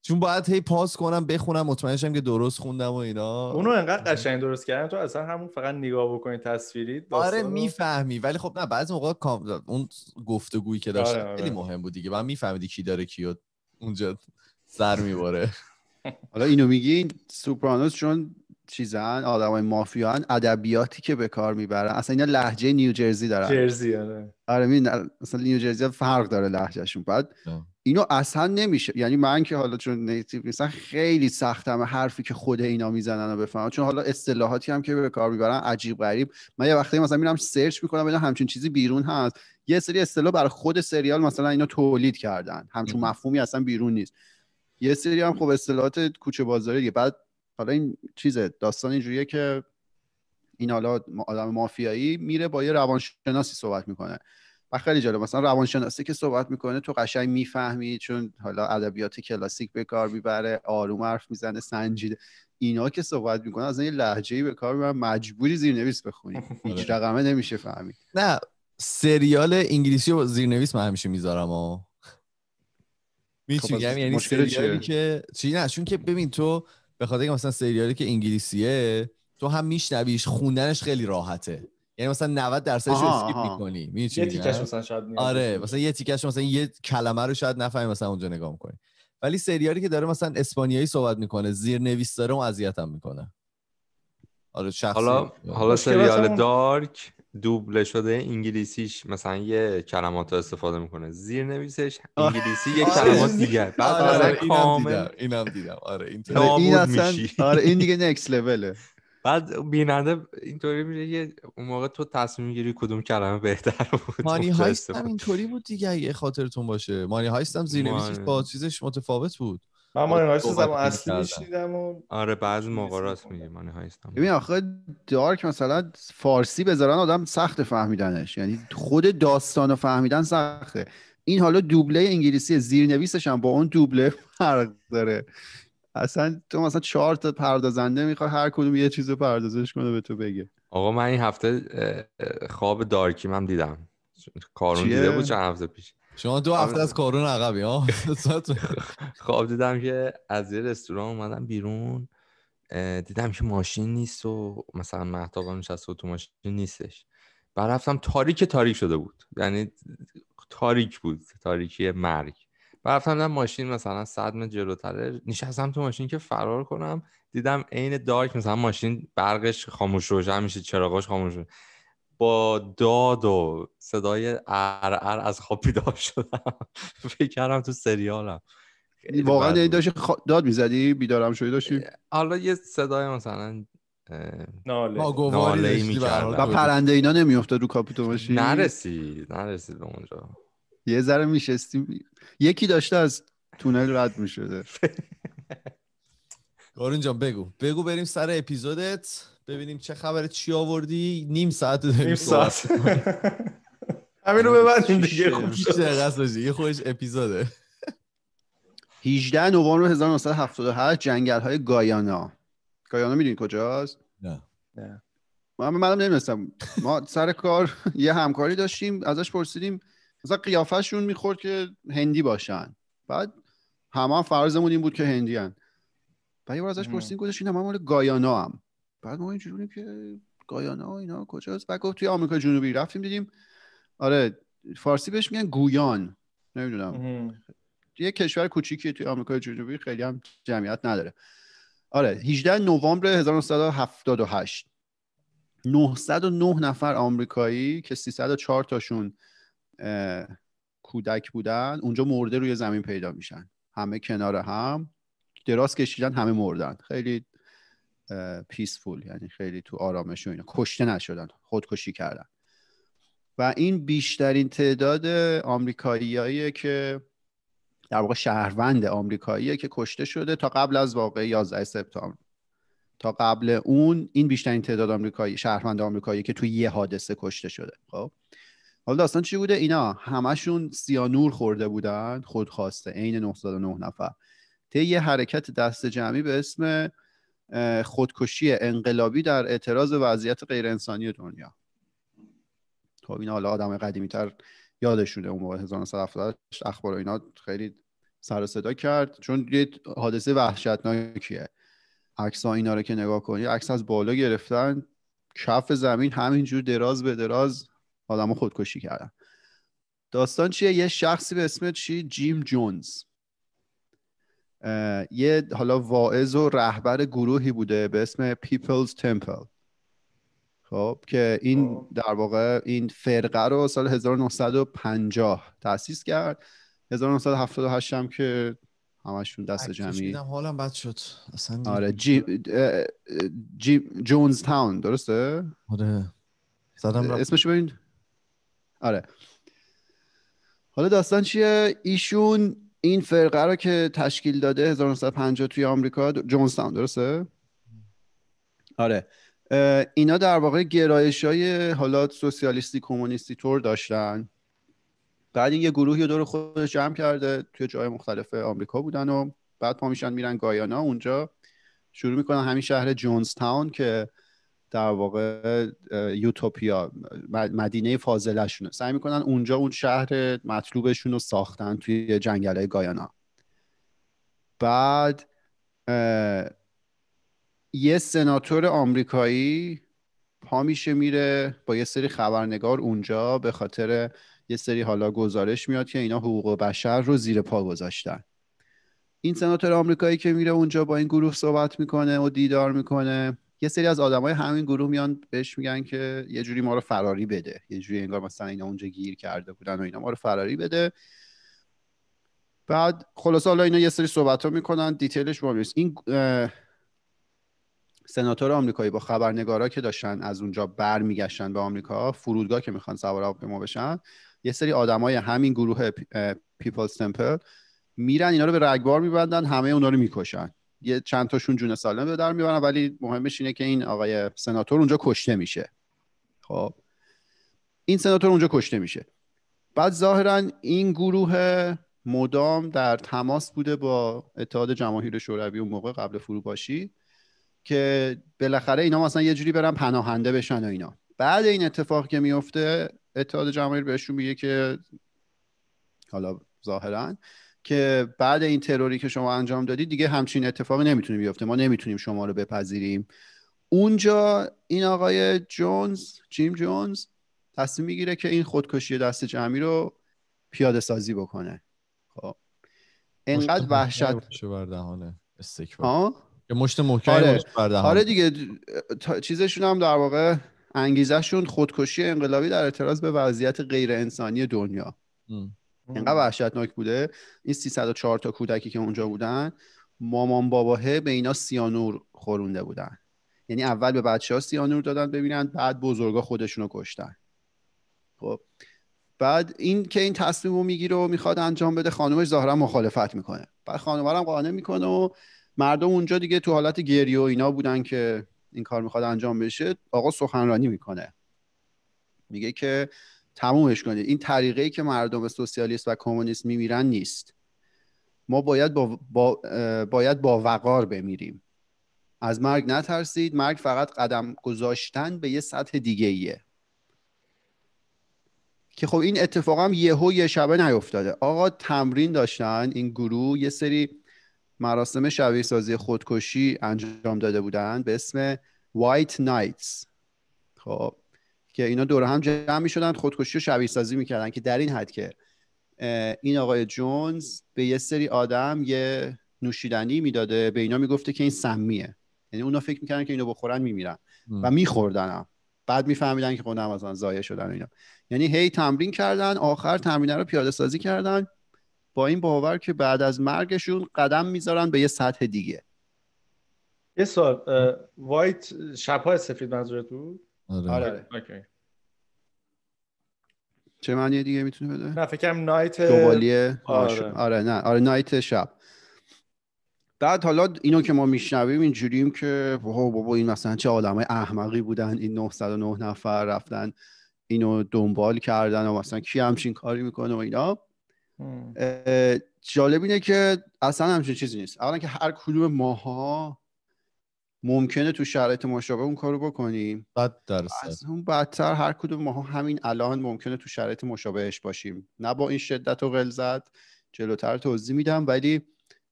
چون باید هی پاس کنم بخونم مطمئنشم که درست خوندم و اینا اونو انقدر قشنگ درست کردن تو اصلا همون فقط نگاه بکنی تصویری آره میفهمی ولی خب نه بعضی موقع اون گفتگویی که داشت آره،, آره. خیلی مهم بود دیگه من میفهمیدی کی داره کیو اونجا سر میباره حالا اینو میگی سوپرانوس چون چیزن آدمای مافیا ادبیاتی که به کار میبرن اصلا اینا لهجه نیوجرسی دارن جرزی آره آره اصلا نیوجرسی فرق داره لحجهشون بعد اینو اصلا نمیشه یعنی من که حالا چون نیتیو نیستم خیلی سختم حرفی که خود اینا میزنن و بفهمم چون حالا اصطلاحاتی هم که به کار میبرن عجیب غریب من یه وقتی مثلا میرم سرچ میکنم ببینم همچین چیزی بیرون هست یه سری اصطلاح برای خود سریال مثلا اینا تولید کردن همچون مفهومی اصلا بیرون نیست یه سری هم خب اصطلاحات کوچه بازاری دیگه بعد حالا این چیز داستان اینجوریه که این حالا آدم مافیایی میره با یه روانشناسی صحبت میکنه و خیلی جالب مثلا روانشناسی که صحبت میکنه تو قشنگ میفهمی چون حالا ادبیات کلاسیک به کار میبره آروم حرف میزنه سنجیده اینا که صحبت میکنه از این لحجه به کار میبره مجبوری زیرنویس بخونی آره. هیچ رقمه نمیشه فهمید نه سریال انگلیسی و زیرنویس من همیشه میذارم و خب، یعنی سریالی که چی نه چون که ببین تو به خاطر اینکه مثلا سریالی که انگلیسیه تو هم میشنویش خوندنش خیلی راحته یعنی مثلا 90 درصدش رو اسکیپ میکنی می یه تیکش مثلا شاید میاد آره مثلا یه تیکش مثلا یه کلمه رو شاید نفهمی مثلا اونجا نگاه میکنی ولی سریالی که داره مثلا اسپانیایی صحبت میکنه زیرنویس داره اون اذیتم میکنه آره شخصی حالا حالا سریال دارک دوبله شده انگلیسیش مثلا یه کلمات استفاده میکنه زیر نویسش انگلیسی یه آره. کلمات دیگه بعد آره, آره، اینم دیدم. آره این این اصلا آره این دیگه نکس لوله بعد بیننده اینطوری میشه یه اون موقع تو تصمیم گیری کدوم کلمه بهتر بود مانی هایست اینطوری بود دیگه اگه خاطرتون باشه مانی هایست هم زیر نویسش با چیزش متفاوت بود من مانی هایست اصلی میشنیدم و... آره بعض موقع راست میگه مانی هایست ببین آخه دارک مثلا فارسی بذارن آدم سخت فهمیدنش یعنی خود داستان رو فهمیدن سخته این حالا دوبله انگلیسی زیرنویسش هم با اون دوبله فرق داره اصلا تو مثلا چهار تا پردازنده میخوای هر کدوم یه چیز رو پردازش کنه به تو بگه آقا من این هفته خواب دارکی من دیدم کارون دیده بود چند هفته پیش شما دو آره. هفته از کارون عقبی ها خواب دیدم که از یه رستوران اومدم بیرون دیدم که ماشین نیست و مثلا محتابم نشسته و تو ماشین نیستش بعد تاریک تاریک شده بود یعنی تاریک بود تاریکی مرگ بعد رفتم ماشین مثلا صد متر جلوتره نشستم تو ماشین که فرار کنم دیدم عین دارک مثلا ماشین برقش خاموش روشن میشه چراغش خاموش روشن با داد و صدای ارعر از خواب بیدار شدم فکر کردم تو سریالم واقعا یعنی داشتی داد میزدی بیدارم شدی داشتی حالا یه صدای مثلا ناله ناله و پرنده اینا نمیافتاد رو کاپیتو ماشین نرسید نرسید به اونجا یه ذره میشستی یکی داشته از تونل رد میشده کارون جان بگو بگو بریم سر اپیزودت ببینیم چه خبره چی آوردی نیم ساعت نیم ساعت همین رو ببندیم دیگه خوش خب. یه خوش اپیزوده 18 نوامبر 1978 جنگل های گایانا گایانا میدونی کجاست؟ نه نه من ما سر کار یه همکاری داشتیم ازش پرسیدیم مثلا قیافشون میخورد که هندی باشن بعد همه فرضمون این بود که هندی هن. ازش پرسیدیم گذاشتیم مال گایانا هم بعد ما اینجوری که گایانا اینا کجاست بعد گفت توی آمریکا جنوبی رفتیم دیدیم آره فارسی بهش میگن گویان نمیدونم یه کشور کوچیکی توی آمریکا جنوبی خیلی هم جمعیت نداره آره 18 نوامبر 1978 909 نفر آمریکایی که 304 تاشون کودک بودن اونجا مرده روی زمین پیدا میشن همه کنار هم دراز کشیدن همه مردن خیلی پیسفول یعنی خیلی تو آرامش و اینا کشته نشدن خودکشی کردن و این بیشترین تعداد آمریکاییایی که در واقع شهروند آمریکاییه که کشته شده تا قبل از واقع 11 سپتامبر تا قبل اون این بیشترین تعداد آمریکایی شهروند آمریکایی که تو یه حادثه کشته شده خب حالا داستان چی بوده اینا همشون سیانور خورده بودن خودخواسته عین 909 نفر طی یه حرکت دست جمعی به اسم خودکشی انقلابی در اعتراض وضعیت غیر انسانی دنیا خب این حالا آدم قدیمی تر یادشونه اون موقع 1978 اخبار و اینا خیلی سر صدا کرد چون یه حادثه وحشتناکیه عکس ها اینا رو که نگاه کنی عکس از بالا گرفتن کف زمین همینجور دراز به دراز آدم خودکشی کردن داستان چیه یه شخصی به اسم چی جیم جونز یه حالا واعظ و رهبر گروهی بوده به اسم پیپلز تمپل خب که این خب. در واقع این فرقه رو سال 1950 تأسیس کرد 1978 هم که همشون دست جمعی حالا بد شد اصلا آره جی... جونز تاون درسته؟ آره زدم اسمش ببین آره حالا داستان چیه ایشون این فرقه رو که تشکیل داده 1950 توی آمریکا جونستان درسته؟ آره اینا در واقع گرایش های حالا سوسیالیستی کمونیستی طور داشتن بعد این یه گروهی دور خودش جمع کرده توی جای مختلف آمریکا بودن و بعد پا میشن میرن گایانا اونجا شروع میکنن همین شهر جونز تاون که در واقع یوتوپیا مدینه فاضلهشون سعی میکنن اونجا اون شهر مطلوبشون رو ساختن توی جنگل گایانا بعد یه سناتور آمریکایی پا میشه میره با یه سری خبرنگار اونجا به خاطر یه سری حالا گزارش میاد که اینا حقوق بشر رو زیر پا گذاشتن این سناتور آمریکایی که میره اونجا با این گروه صحبت میکنه و دیدار میکنه یه سری از آدمای همین گروه میان بهش میگن که یه جوری ما رو فراری بده یه جوری انگار مثلا اینا اونجا گیر کرده بودن و اینا ما رو فراری بده بعد خلاصه حالا اینا یه سری صحبت ها میکنن دیتیلش با میرسه این سناتور آمریکایی با خبرنگارا که داشتن از اونجا برمیگشتن به آمریکا فرودگاه که میخوان سوار هواپیما بشن یه سری آدمای همین گروه پیپل تمپل میرن اینا رو به رگبار میبندن همه اونا رو میکشن یه چند تاشون جون سالم به در میبرن ولی مهمش اینه که این آقای سناتور اونجا کشته میشه خب این سناتور اونجا کشته میشه بعد ظاهرا این گروه مدام در تماس بوده با اتحاد جماهیر شوروی اون موقع قبل فروپاشی که بالاخره اینا مثلا یه جوری برن پناهنده بشن و اینا بعد این اتفاق که میفته اتحاد جماهیر بهشون میگه که حالا ظاهرا که بعد این تروری که شما انجام دادی دیگه همچین اتفاقی نمیتونه بیفته ما نمیتونیم شما رو بپذیریم اونجا این آقای جونز جیم جونز تصمیم میگیره که این خودکشی دست جمعی رو پیاده سازی بکنه خب انقدر وحشت استکبار یه مشت محکمی آره. آره دیگه تا... چیزشون هم در واقع شون خودکشی انقلابی در اعتراض به وضعیت غیر انسانی دنیا اینقدر وحشتناک بوده این 304 تا کودکی که اونجا بودن مامان باباه به اینا سیانور خورونده بودن یعنی اول به بچه ها سیانور دادن ببینن بعد بزرگا خودشونو کشتن خب بعد این که این تصمیم رو میگیره و میخواد انجام بده خانومش ظاهرا مخالفت میکنه بعد خانومه هم قانع میکنه و مردم اونجا دیگه تو حالت گریه و اینا بودن که این کار میخواد انجام بشه آقا سخنرانی میکنه میگه که تمومش کنید این طریقه ای که مردم سوسیالیست و کمونیست میمیرن نیست ما باید با, باید با وقار بمیریم از مرگ نترسید مرگ فقط قدم گذاشتن به یه سطح دیگه ایه که خب این اتفاق هم یهو یه شبه نیفتاده آقا تمرین داشتن این گروه یه سری مراسم شبیه سازی خودکشی انجام داده بودن به اسم وایت نایتس خب که اینا دور هم جمع میشدن خودکشی و شبیه سازی میکردن که در این حد که این آقای جونز به یه سری آدم یه نوشیدنی میداده به اینا میگفته که این سمیه یعنی اونا فکر میکردن که اینو بخورن میمیرن و میخوردنم بعد میفهمیدن که خودم از آن ضایع شدن اینا یعنی هی تمرین کردن آخر تمرینه رو پیاده سازی کردن با این باور که بعد از مرگشون قدم میذارن به یه سطح دیگه یه سوال وایت شبهای سفید منظورت بود آره آره, چه معنی دیگه میتونه بده؟ نه فکرم نایت آره. آره. آره. نه آره نایت شب بعد حالا اینو که ما میشنویم اینجوریم که بابا بابا این مثلا چه های احمقی بودن این 909 نفر رفتن اینو دنبال کردن و مثلا کی همچین کاری میکنه و اینا جالب اینه که اصلا همچین چیزی نیست اولا که هر کدوم ماها ممکنه تو شرایط مشابه اون کارو بکنیم بعد درسته. از اون بدتر هر کدوم ما همین الان ممکنه تو شرایط مشابهش باشیم نه با این شدت و غلظت جلوتر توضیح میدم ولی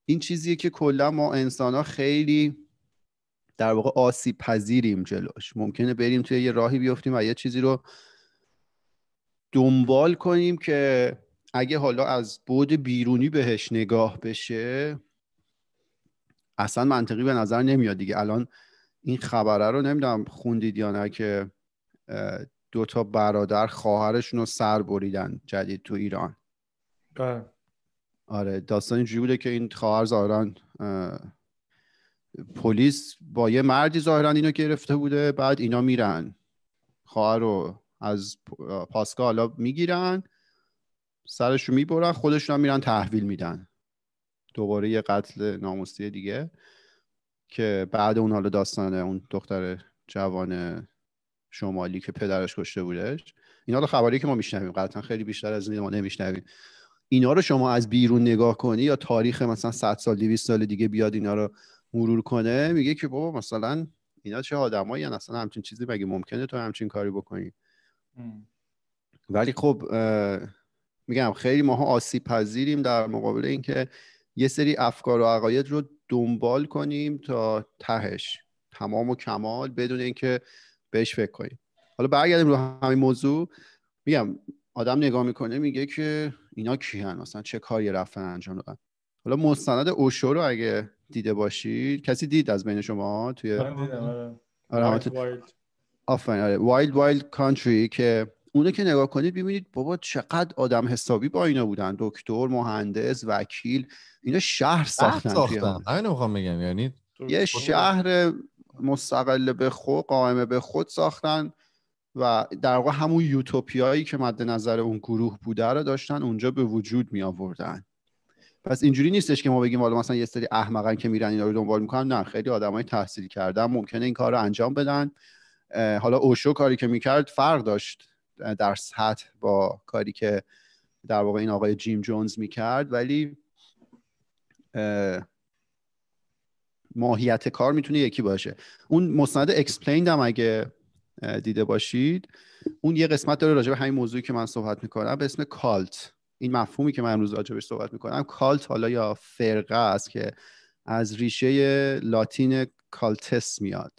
این چیزیه که کلا ما انسان ها خیلی در واقع آسیب پذیریم جلوش ممکنه بریم توی یه راهی بیفتیم و یه چیزی رو دنبال کنیم که اگه حالا از بود بیرونی بهش نگاه بشه اصلا منطقی به نظر نمیاد دیگه الان این خبره رو نمیدونم خوندید یا نه که دو تا برادر خواهرشون رو سر بریدن جدید تو ایران بله. آره داستان اینجوری بوده که این خواهر ظاهرا پلیس با یه مردی ظاهرا اینو گرفته بوده بعد اینا میرن خواهر رو از پاسگاه حالا میگیرن سرش رو میبرن خودشون هم میرن تحویل میدن دوباره یه قتل ناموسی دیگه که بعد اون حالا داستان اون دختر جوان شمالی که پدرش کشته بودش اینا رو خبری که ما میشنویم قطعا خیلی بیشتر از این ما نمیشنویم اینا رو شما از بیرون نگاه کنی یا تاریخ مثلا 100 سال 200 سال دیگه بیاد اینا رو مرور کنه میگه که بابا مثلا اینا چه آدمایی یعنی اصلا همچین چیزی مگه ممکنه تو همچین کاری بکنی ولی خب میگم خیلی ماها آسیب پذیریم در مقابل اینکه یه سری افکار و عقاید رو دنبال کنیم تا تهش تمام و کمال بدون اینکه بهش فکر کنیم حالا برگردیم رو همین موضوع میگم آدم نگاه میکنه میگه که اینا کیان مثلا چه کاری رفتن انجام دادن حالا مستند اوشو رو اگه دیده باشید کسی دید از بین شما توی آره وایلد وایلد کانتری که اونه که نگاه کنید ببینید بابا چقدر آدم حسابی با اینا بودن دکتر مهندس وکیل اینا شهر ساختن ساختن میخوام بگم یعنی یه شهر مستقل به خود قائمه به خود ساختن و در واقع همون یوتوپیایی که مد نظر اون گروه بوده رو داشتن اونجا به وجود می آوردن پس اینجوری نیستش که ما بگیم حالا مثلا یه سری احمقن که میرن اینا رو دنبال میکنن نه خیلی آدمای تحصیل کردن ممکنه این کار رو انجام بدن حالا اوشو کاری که میکرد فرق داشت در سطح با کاری که در واقع این آقای جیم جونز میکرد ولی ماهیت کار میتونه یکی باشه اون مسند اکسپلیند هم اگه دیده باشید اون یه قسمت داره راجع به همین موضوعی که من صحبت میکنم به اسم کالت این مفهومی که من امروز بهش صحبت میکنم کالت حالا یا فرقه است که از ریشه لاتین کالتس میاد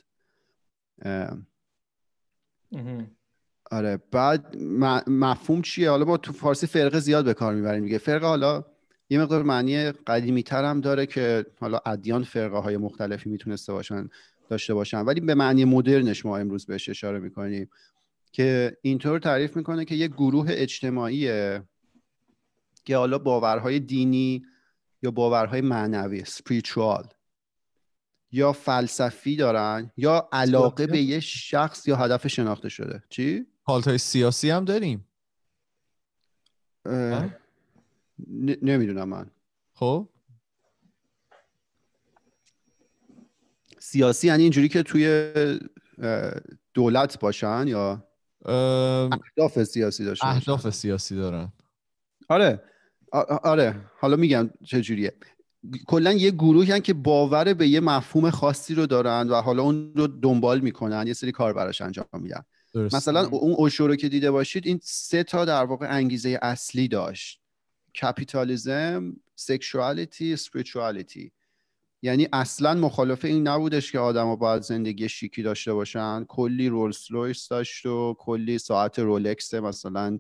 آره بعد مفهوم چیه حالا ما تو فارسی فرقه زیاد به کار میبریم دیگه فرقه حالا یه مقدار معنی قدیمی تر هم داره که حالا ادیان فرقه های مختلفی میتونسته باشن داشته باشن ولی به معنی مدرنش ما امروز بهش اشاره میکنیم که اینطور تعریف میکنه که یه گروه اجتماعیه که حالا باورهای دینی یا باورهای معنوی spiritual یا فلسفی دارن یا علاقه به یه شخص یا هدف شناخته شده چی؟ های سیاسی هم داریم نمیدونم من خب سیاسی یعنی اینجوری که توی دولت باشن یا اهداف سیاسی داشتن اهداف سیاسی دارن آره آره حالا میگم چجوریه کلا یه گروهی که باور به یه مفهوم خاصی رو دارن و حالا اون رو دنبال میکنن یه سری کار براش انجام میدن مثلا اون اوشو رو که دیده باشید این سه تا در واقع انگیزه اصلی داشت کپیتالیزم سکشوالیتی سپریچوالیتی یعنی اصلا مخالف این نبودش که آدما باید زندگی شیکی داشته باشن کلی رولز رویس داشت و کلی ساعت رولکس مثلا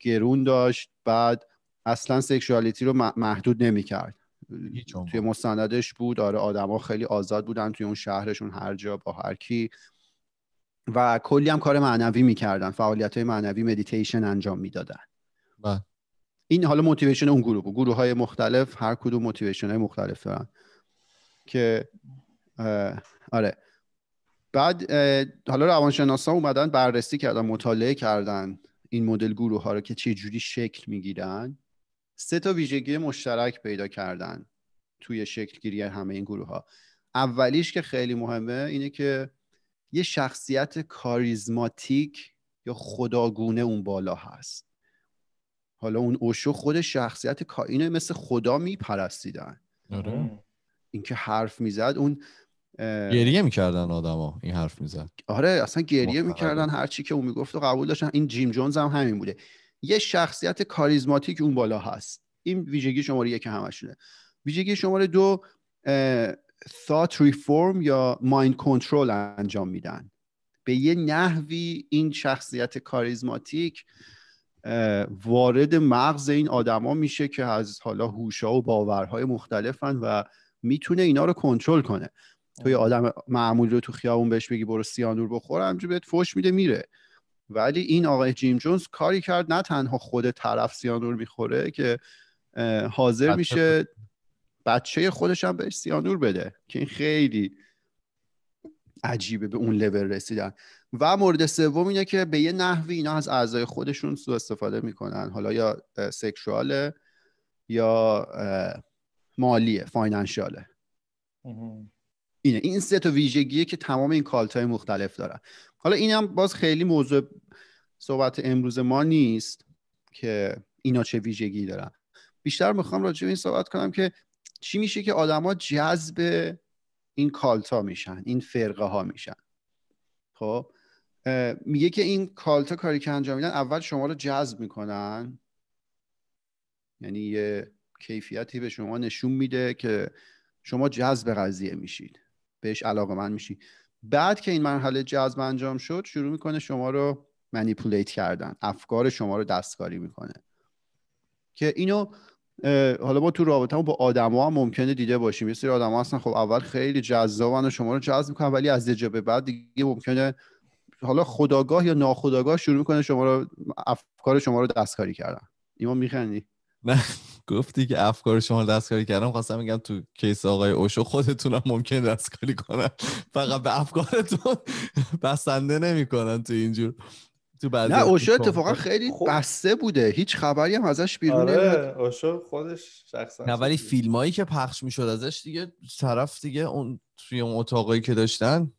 گرون داشت بعد اصلا سکشوالیتی رو محدود نمیکرد توی مستندش بود آره آدما خیلی آزاد بودن توی اون شهرشون هر جا با هر کی و کلی هم کار معنوی میکردن فعالیت های معنوی مدیتیشن انجام میدادن بله. این حالا موتیویشن اون گروه بود گروه های مختلف هر کدوم موتیویشن های مختلف دارن که آره بعد حالا روانشناسان اومدن بررسی کردن مطالعه کردن این مدل گروه ها رو که چه جوری شکل میگیرن سه تا ویژگی مشترک پیدا کردن توی شکل گیری همه این گروه ها اولیش که خیلی مهمه اینه که یه شخصیت کاریزماتیک یا خداگونه اون بالا هست حالا اون اوشو خود شخصیت کائینه مثل خدا میپرستیدن آره اینکه حرف میزد اون گریه میکردن آدما این حرف میزد آره اصلا گریه میکردن هر چی که اون میگفت و قبول داشتن این جیم جونز هم همین بوده یه شخصیت کاریزماتیک اون بالا هست این ویژگی شماره یک همشونه ویژگی شماره دو thought reform یا mind control انجام میدن به یه نحوی این شخصیت کاریزماتیک وارد مغز این آدما میشه که از حالا هوشها و باورهای مختلفن و میتونه اینا رو کنترل کنه تو یه آدم معمولی رو تو خیابون بهش بگی برو سیانور بخور همجوری بهت فوش میده میره ولی این آقای جیم جونز کاری کرد نه تنها خود طرف سیانور میخوره که حاضر میشه بچه خودش هم بهش سیانور بده که این خیلی عجیبه به اون لول رسیدن و مورد سوم اینه که به یه نحوی اینا از اعضای خودشون سوء استفاده میکنن حالا یا سکشواله یا مالیه فاینانشاله اینه این سه تا ویژگیه که تمام این کالت های مختلف دارن حالا این هم باز خیلی موضوع صحبت امروز ما نیست که اینا چه ویژگی دارن بیشتر میخوام راجع به این صحبت کنم که چی میشه که آدما جذب این کالتا میشن این فرقه ها میشن خب میگه که این کالتا کاری که انجام میدن اول شما رو جذب میکنن یعنی یه کیفیتی به شما نشون میده که شما جذب قضیه میشید بهش علاقه من میشید. بعد که این مرحله جذب انجام شد شروع میکنه شما رو منیپولیت کردن افکار شما رو دستکاری میکنه که اینو حالا ما تو رابطه با آدما هم ممکنه دیده باشیم یه سری آدما هستن خب اول خیلی جذابن و شما رو جذب میکنن ولی از یه به بعد دیگه ممکنه حالا خداگاه یا ناخداگاه شروع میکنه شما رو افکار شما رو دستکاری کردن ایمان میخندی نه گفتی که افکار شما رو دستکاری کردم خواستم میگم تو کیس آقای اوشو خودتونم ممکن دستکاری کنن فقط به افکارتون بسنده نمیکنن تو اینجور تو نه اوشو اتفاقا خیلی خب. بسته بوده هیچ خبری هم ازش بیرون آره اوشو خودش شخصا نه ولی فیلمایی که پخش میشد ازش دیگه طرف دیگه اون توی اون اتاقایی که داشتن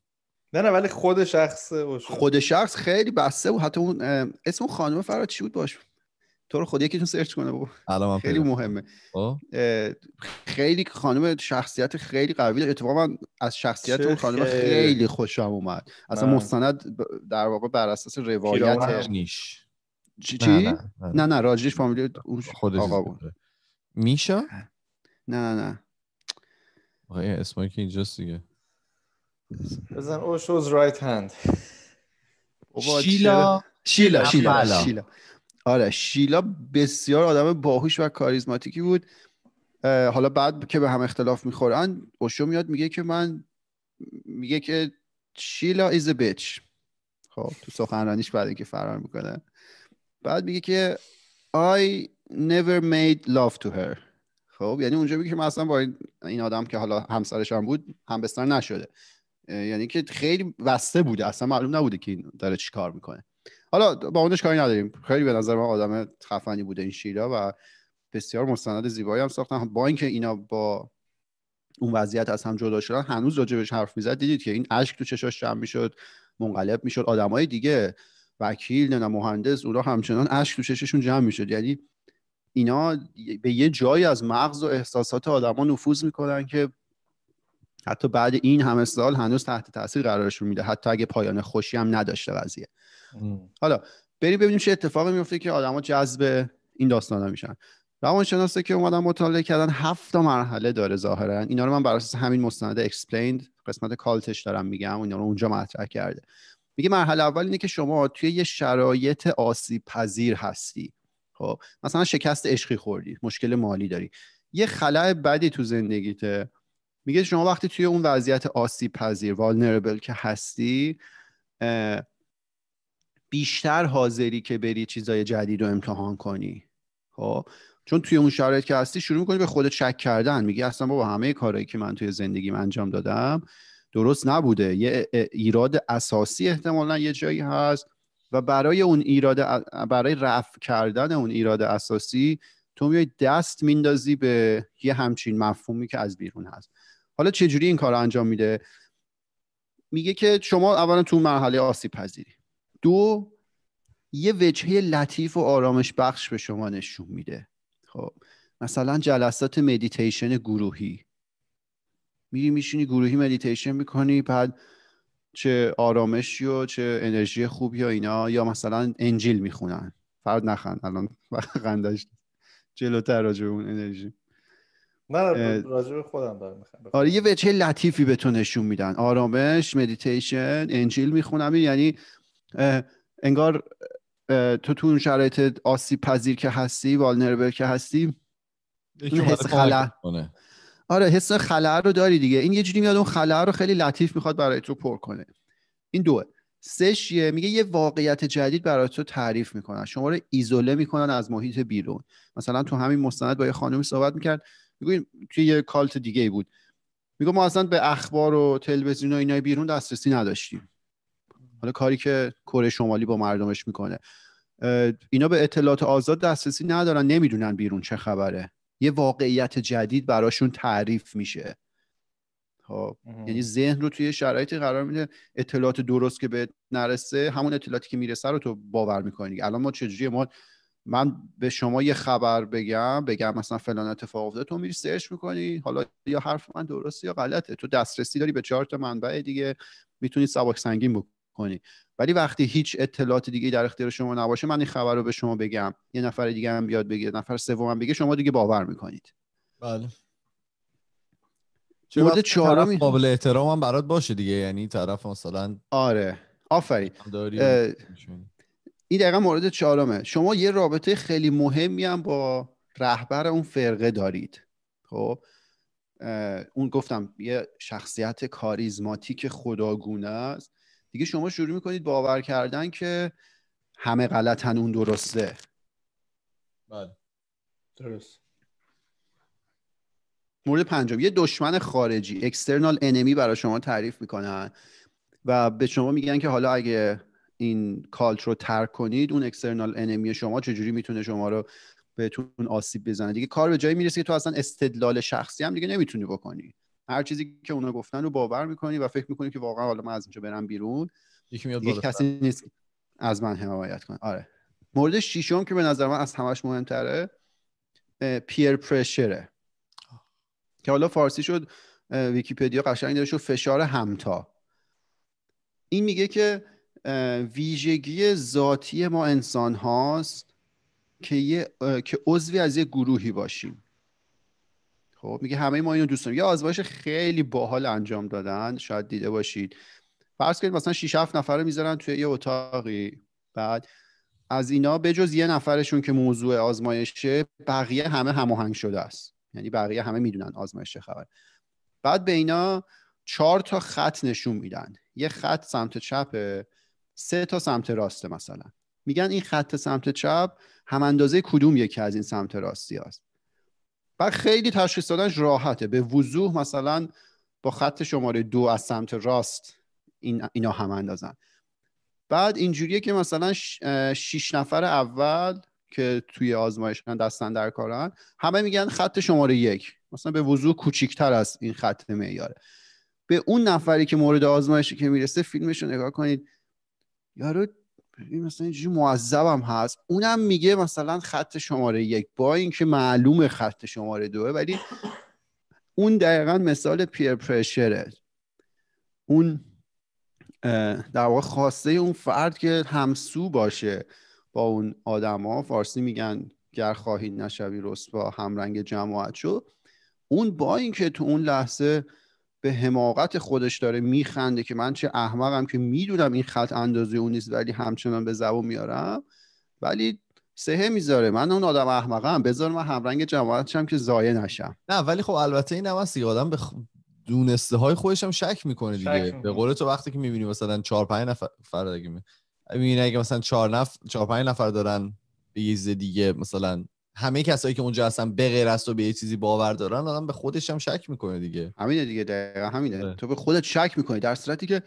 نه نه ولی خود شخص اوشو خود شخص خیلی بسته بود حتی اون اسم خانم فرات چی بود باش تو رو خود یکیشون سرچ کنه بابا الان خیلی مهمه خب. خیلی خانم شخصیت خیلی قوی داره اتفاقا از شخصیت اون خانم خیلی خوشم اومد اصلا مستند در واقع بر اساس روایت نیش چی چی نه نه, راجیش فامیلی اون خود آقا بود میشا نه نه نه اسمایی که اینجاست دیگه بزن او شوز رایت هند شیلا شیلا شیلا بله، آره شیلا بسیار آدم باهوش و کاریزماتیکی بود حالا بعد که به هم اختلاف میخورن اوشو میاد میگه که من میگه که شیلا ایز ا بیچ خب تو سخنرانیش بعد اینکه فرار میکنه بعد میگه که I never made love to her خب یعنی اونجا میگه که من اصلا با این آدم که حالا همسرش هم بود همبستر نشده یعنی که خیلی وسته بوده اصلا معلوم نبوده که این داره چیکار میکنه حالا با اونش کاری نداریم خیلی به نظر من آدم خفنی بوده این شیلا و بسیار مستند زیبایی هم ساختن با اینکه اینا با اون وضعیت از هم جدا شدن هنوز راجبش حرف میزد دیدید که این اشک تو چشاش جمع میشد منقلب میشد آدمای دیگه وکیل نه مهندس اونا همچنان اشک تو چششون جمع میشد یعنی اینا به یه جایی از مغز و احساسات آدما نفوذ میکنن که حتی بعد این همه سال هنوز تحت تاثیر قرارشون میده حتی اگه پایان خوشی هم نداشته قضیه حالا بریم ببینیم چه اتفاقی میفته که آدما جذب این داستانا میشن روانشناسه که اومدن مطالعه کردن هفت مرحله داره ظاهرا اینا رو من بر اساس همین مستند اکسپلیند قسمت کالتش دارم میگم اینا رو اونجا مطرح کرده میگه مرحله اول اینه که شما توی یه شرایط آسیب پذیر هستی خب مثلا شکست عشقی خوردی مشکل مالی داری یه خلع بدی تو زندگیته میگه شما وقتی توی اون وضعیت آسیب پذیر والنربل که هستی بیشتر حاضری که بری چیزای جدید رو امتحان کنی خب چون توی اون شرایط که هستی شروع میکنی به خودت شک کردن میگی اصلا با همه کارهایی که من توی زندگیم انجام دادم درست نبوده یه ایراد اساسی احتمالا یه جایی هست و برای اون ایراد برای رفع کردن اون ایراد اساسی تو میای دست میندازی به یه همچین مفهومی که از بیرون هست حالا چه جوری این کار انجام میده میگه که شما اولا تو مرحله آسیب پذیری دو یه وجهه لطیف و آرامش بخش به شما نشون میده خب مثلا جلسات مدیتیشن گروهی میری میشینی گروهی مدیتیشن میکنی بعد چه آرامشی و چه انرژی خوبی و اینا یا مثلا انجیل میخونن فرد نخند الان خندش جلوتر راجع اون انرژی من راجع خودم دارم آره یه وجه لطیفی به تو نشون میدن آرامش مدیتیشن انجیل میخونم یعنی انگار تو تو اون شرایط آسی پذیر که هستی والنربل که هستی اون حس کنه آره حس خلا رو داری دیگه این یه جوری میاد اون خلا رو خیلی لطیف میخواد برای تو پر کنه این دوه سش میگه یه واقعیت جدید برای تو تعریف میکنن شما رو ایزوله میکنن از محیط بیرون مثلا تو همین مستند با یه خانمی صحبت میکرد میگه توی یه کالت دیگه بود میگه ما اصلا به اخبار و تلویزیون و اینای بیرون دسترسی نداشتیم حالا کاری که کره شمالی با مردمش میکنه اینا به اطلاعات آزاد دسترسی ندارن نمیدونن بیرون چه خبره یه واقعیت جدید براشون تعریف میشه خب، یعنی ذهن رو توی شرایطی قرار میده اطلاعات درست که به نرسه همون اطلاعاتی که میرسه رو تو باور میکنی الان ما چجوری ما من به شما یه خبر بگم بگم مثلا فلان اتفاق افتاده تو میری سرچ میکنی حالا یا حرف من درسته یا غلطه تو دسترسی داری به چهار تا منبع دیگه میتونی سباک سنگین بکنی ولی وقتی هیچ اطلاعات دیگه در اختیار شما نباشه من این خبر رو به شما بگم یه نفر دیگه هم بیاد بگه نفر سوم هم بگه شما دیگه باور میکنید بله مورد چهارم قابل احترام هم برات باشه دیگه یعنی طرف مثلا آره آفری این دقیقا مورد چهارمه شما یه رابطه خیلی مهمی هم با رهبر اون فرقه دارید خب اون گفتم یه شخصیت کاریزماتیک خداگونه است دیگه شما شروع میکنید باور کردن که همه غلطن اون درسته بله درست مورد پنجم یه دشمن خارجی اکسترنال انمی برای شما تعریف میکنن و به شما میگن که حالا اگه این کالت رو ترک کنید اون اکسترنال انمی شما چجوری میتونه شما رو بهتون آسیب بزنه دیگه کار به جایی میرسه که تو اصلا استدلال شخصی هم دیگه نمیتونی بکنی هر چیزی که اونا گفتن رو باور میکنی و فکر میکنی که واقعا حالا من از اینجا برم بیرون یکی میاد کسی نیست از من حمایت کنه آره مورد ششم که به نظر من از همش مهمتره پیر پرشره که حالا فارسی شد ویکیپدیا قشنگ داره شد فشار همتا این میگه که ویژگی ذاتی ما انسان هاست که, که عضوی از یه گروهی باشیم خب میگه همه ما اینو دوست داریم یه آزمایش خیلی باحال انجام دادن شاید دیده باشید فرض کنید مثلا 6 7 نفر رو میذارن توی یه اتاقی بعد از اینا بجز یه نفرشون که موضوع آزمایشه بقیه همه هماهنگ شده است یعنی بقیه همه میدونن آزمایش چه خبر بعد به اینا چهار تا خط نشون میدن یه خط سمت چپه سه تا سمت راست مثلا میگن این خط سمت چپ هم اندازه کدوم یکی از این سمت راستی است بعد خیلی تشخیص دادنش راحته به وضوح مثلا با خط شماره دو از سمت راست این اینا هم اندازن بعد اینجوریه که مثلا شیش نفر اول که توی آزمایش دستن در کارن همه میگن خط شماره یک مثلا به وضوع کوچیکتر از این خط معیاره به اون نفری که مورد آزمایشی که میرسه فیلمش رو نگاه کنید یارو این مثلا اینجوری معذبم هست اونم میگه مثلا خط شماره یک با اینکه معلوم خط شماره دوه ولی اون دقیقا مثال پیر پرشره اون در واقع خواسته اون فرد که همسو باشه با اون آدما فارسی میگن گر خواهی نشوی با همرنگ جماعت شو اون با اینکه تو اون لحظه به حماقت خودش داره میخنده که من چه احمقم که میدونم این خط اندازه اون نیست ولی همچنان به زبون میارم ولی سهه میذاره من اون آدم احمقم بذار من همرنگ جماعت شم که زایه نشم نه ولی خب البته این هم دیگه آدم به بخ... دونسته های خودش هم شک میکنه دیگه به قول تو وقتی که میبینی مثلا 4 5 نفر ببین اگه مثلا چهار نفر چهار نفر دارن به یه چیز دیگه مثلا همه کسایی که اونجا هستن به غیر از تو به یه چیزی باور دارن آدم به خودش هم شک میکنه دیگه همینه دیگه دقیقا همینه ده. آره. تو به خودت شک میکنی در صورتی که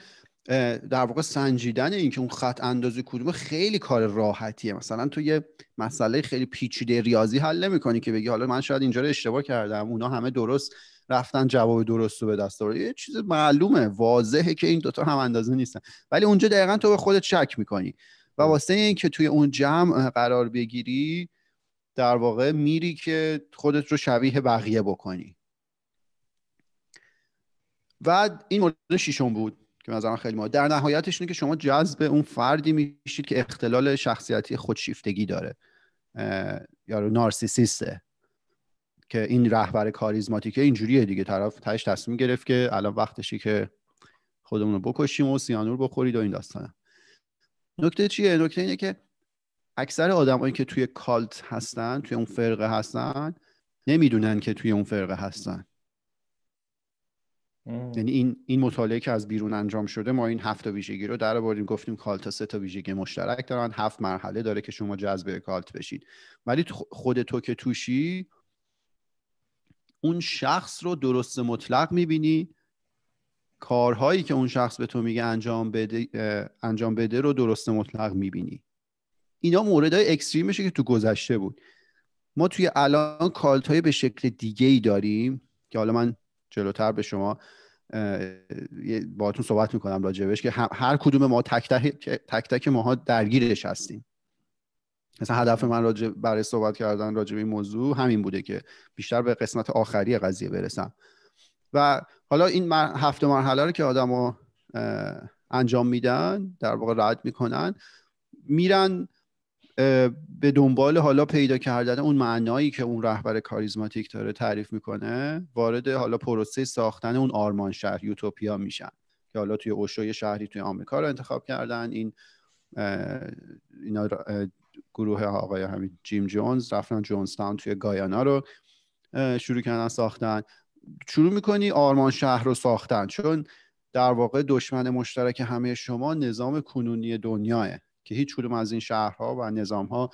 در واقع سنجیدن اینکه اون خط اندازی کدومه خیلی کار راحتیه مثلا تو یه مسئله خیلی پیچیده ریاضی حل نمیکنی که بگی حالا من شاید اینجا رو اشتباه کردم اونا همه درست رفتن جواب درست رو به دست آورد یه چیز معلومه واضحه که این دوتا هم اندازه نیستن ولی اونجا دقیقا تو به خودت شک میکنی و واسه اینکه توی اون جمع قرار بگیری در واقع میری که خودت رو شبیه بقیه بکنی و این مورد شیشون بود که مثلا خیلی ما در نهایتش اینه که شما جذب اون فردی میشید که اختلال شخصیتی خودشیفتگی داره یارو نارسیسیسته که این رهبر کاریزماتیکه اینجوریه دیگه طرف تاش تصمیم گرفت که الان وقتشی که خودمون رو بکشیم و سیانور بخورید و این داستانه نکته چیه نکته اینه که اکثر آدمایی که توی کالت هستن توی اون فرقه هستن نمیدونن که توی اون فرقه هستن یعنی این این مطالعه که از بیرون انجام شده ما این هفت تا ویژگی رو در آوردیم گفتیم کالت سه تا ویژگی مشترک دارن هفت مرحله داره که شما جذب کالت بشید ولی خود تو که توشی اون شخص رو درست مطلق میبینی کارهایی که اون شخص به تو میگه انجام بده انجام بده رو درست مطلق میبینی اینا موردهای میشه که تو گذشته بود ما توی الان کالت های به شکل دیگه ای داریم که حالا من جلوتر به شما باهاتون صحبت میکنم راجبش که هر کدوم ما تک تک, تک, تک ماها درگیرش هستیم مثلا هدف من راجع برای صحبت کردن راجع به این موضوع همین بوده که بیشتر به قسمت آخری قضیه برسم و حالا این مر... هفته مرحله رو که آدمو انجام میدن در واقع رد میکنن میرن به دنبال حالا پیدا کردن اون معنایی که اون رهبر کاریزماتیک داره تعریف میکنه وارد حالا پروسه ساختن اون آرمان شهر یوتوپیا میشن که حالا توی اوشو شهری توی آمریکا رو انتخاب کردن این اینا گروه آقای همین جیم جونز رفتن جونستان توی گایانا رو شروع کردن ساختن شروع میکنی آرمان شهر رو ساختن چون در واقع دشمن مشترک همه شما نظام کنونی دنیاه که هیچ کدوم از این شهرها و نظامها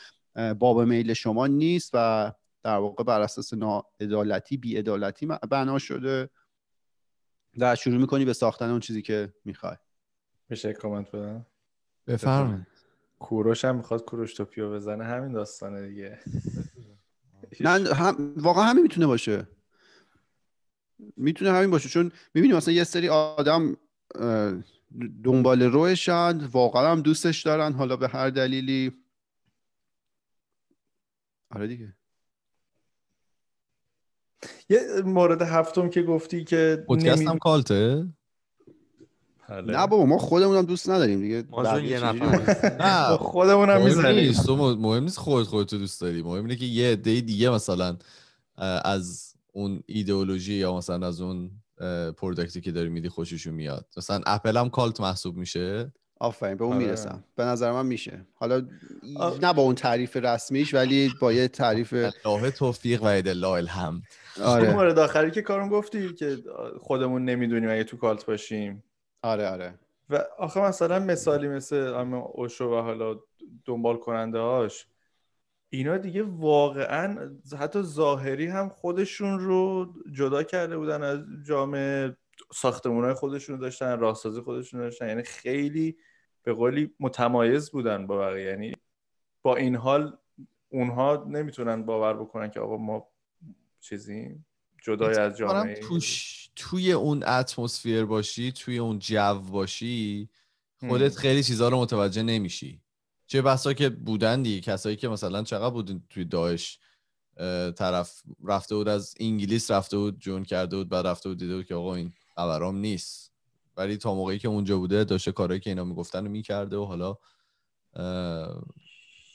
باب میل شما نیست و در واقع بر اساس ناعدالتی بیعدالتی بنا شده در شروع میکنی به ساختن اون چیزی که میخوای میشه کامنت بدم بفرمایید کوروش هم میخواد کوروش توپیو بزنه همین داستانه دیگه نه واقعا همین میتونه باشه میتونه همین باشه چون میبینیم مثلا یه سری آدم دنبال روشن واقعا هم دوستش دارن حالا به هر دلیلی آره دیگه یه مورد هفتم که گفتی که پودکست نمی... هم کالته نه بابا ما خودمون هم دوست نداریم دیگه ما یه نفر نه خب خودمونم میزنیم تو مهم نیست خود خودت دوست داری مهم اینه که یه عده دیگه مثلا از اون ایدئولوژی یا مثلا از اون پروداکتی که داری میدی خوششون میاد مثلا اپل هم کالت محسوب میشه آفرین به اون آره. میرسم به نظر من میشه حالا نه با اون تعریف رسمیش ولی با یه تعریف الله توفیق و الله هم آره مورد آخری که کارون گفتی که خودمون نمیدونیم اگه تو کالت باشیم آره آره و آخه مثلا مثالی مثل اوشو و حالا دنبال کننده هاش اینا دیگه واقعا حتی ظاهری هم خودشون رو جدا کرده بودن از جامعه ساختمون های خودشون رو داشتن راهسازی خودشون داشتن یعنی خیلی به قولی متمایز بودن با بقیه یعنی با این حال اونها نمیتونن باور بکنن که آقا ما چیزی جدای از جامعه توی اون اتمسفر باشی توی اون جو باشی خودت خیلی چیزها رو متوجه نمیشی چه بسا که بودن دیگه کسایی که مثلا چقدر بودن توی داعش طرف رفته بود از انگلیس رفته بود جون کرده بود بعد رفته بود دیده بود که آقا این خبرام نیست ولی تا موقعی که اونجا بوده داشته کارهایی که اینا میگفتن رو میکرده و حالا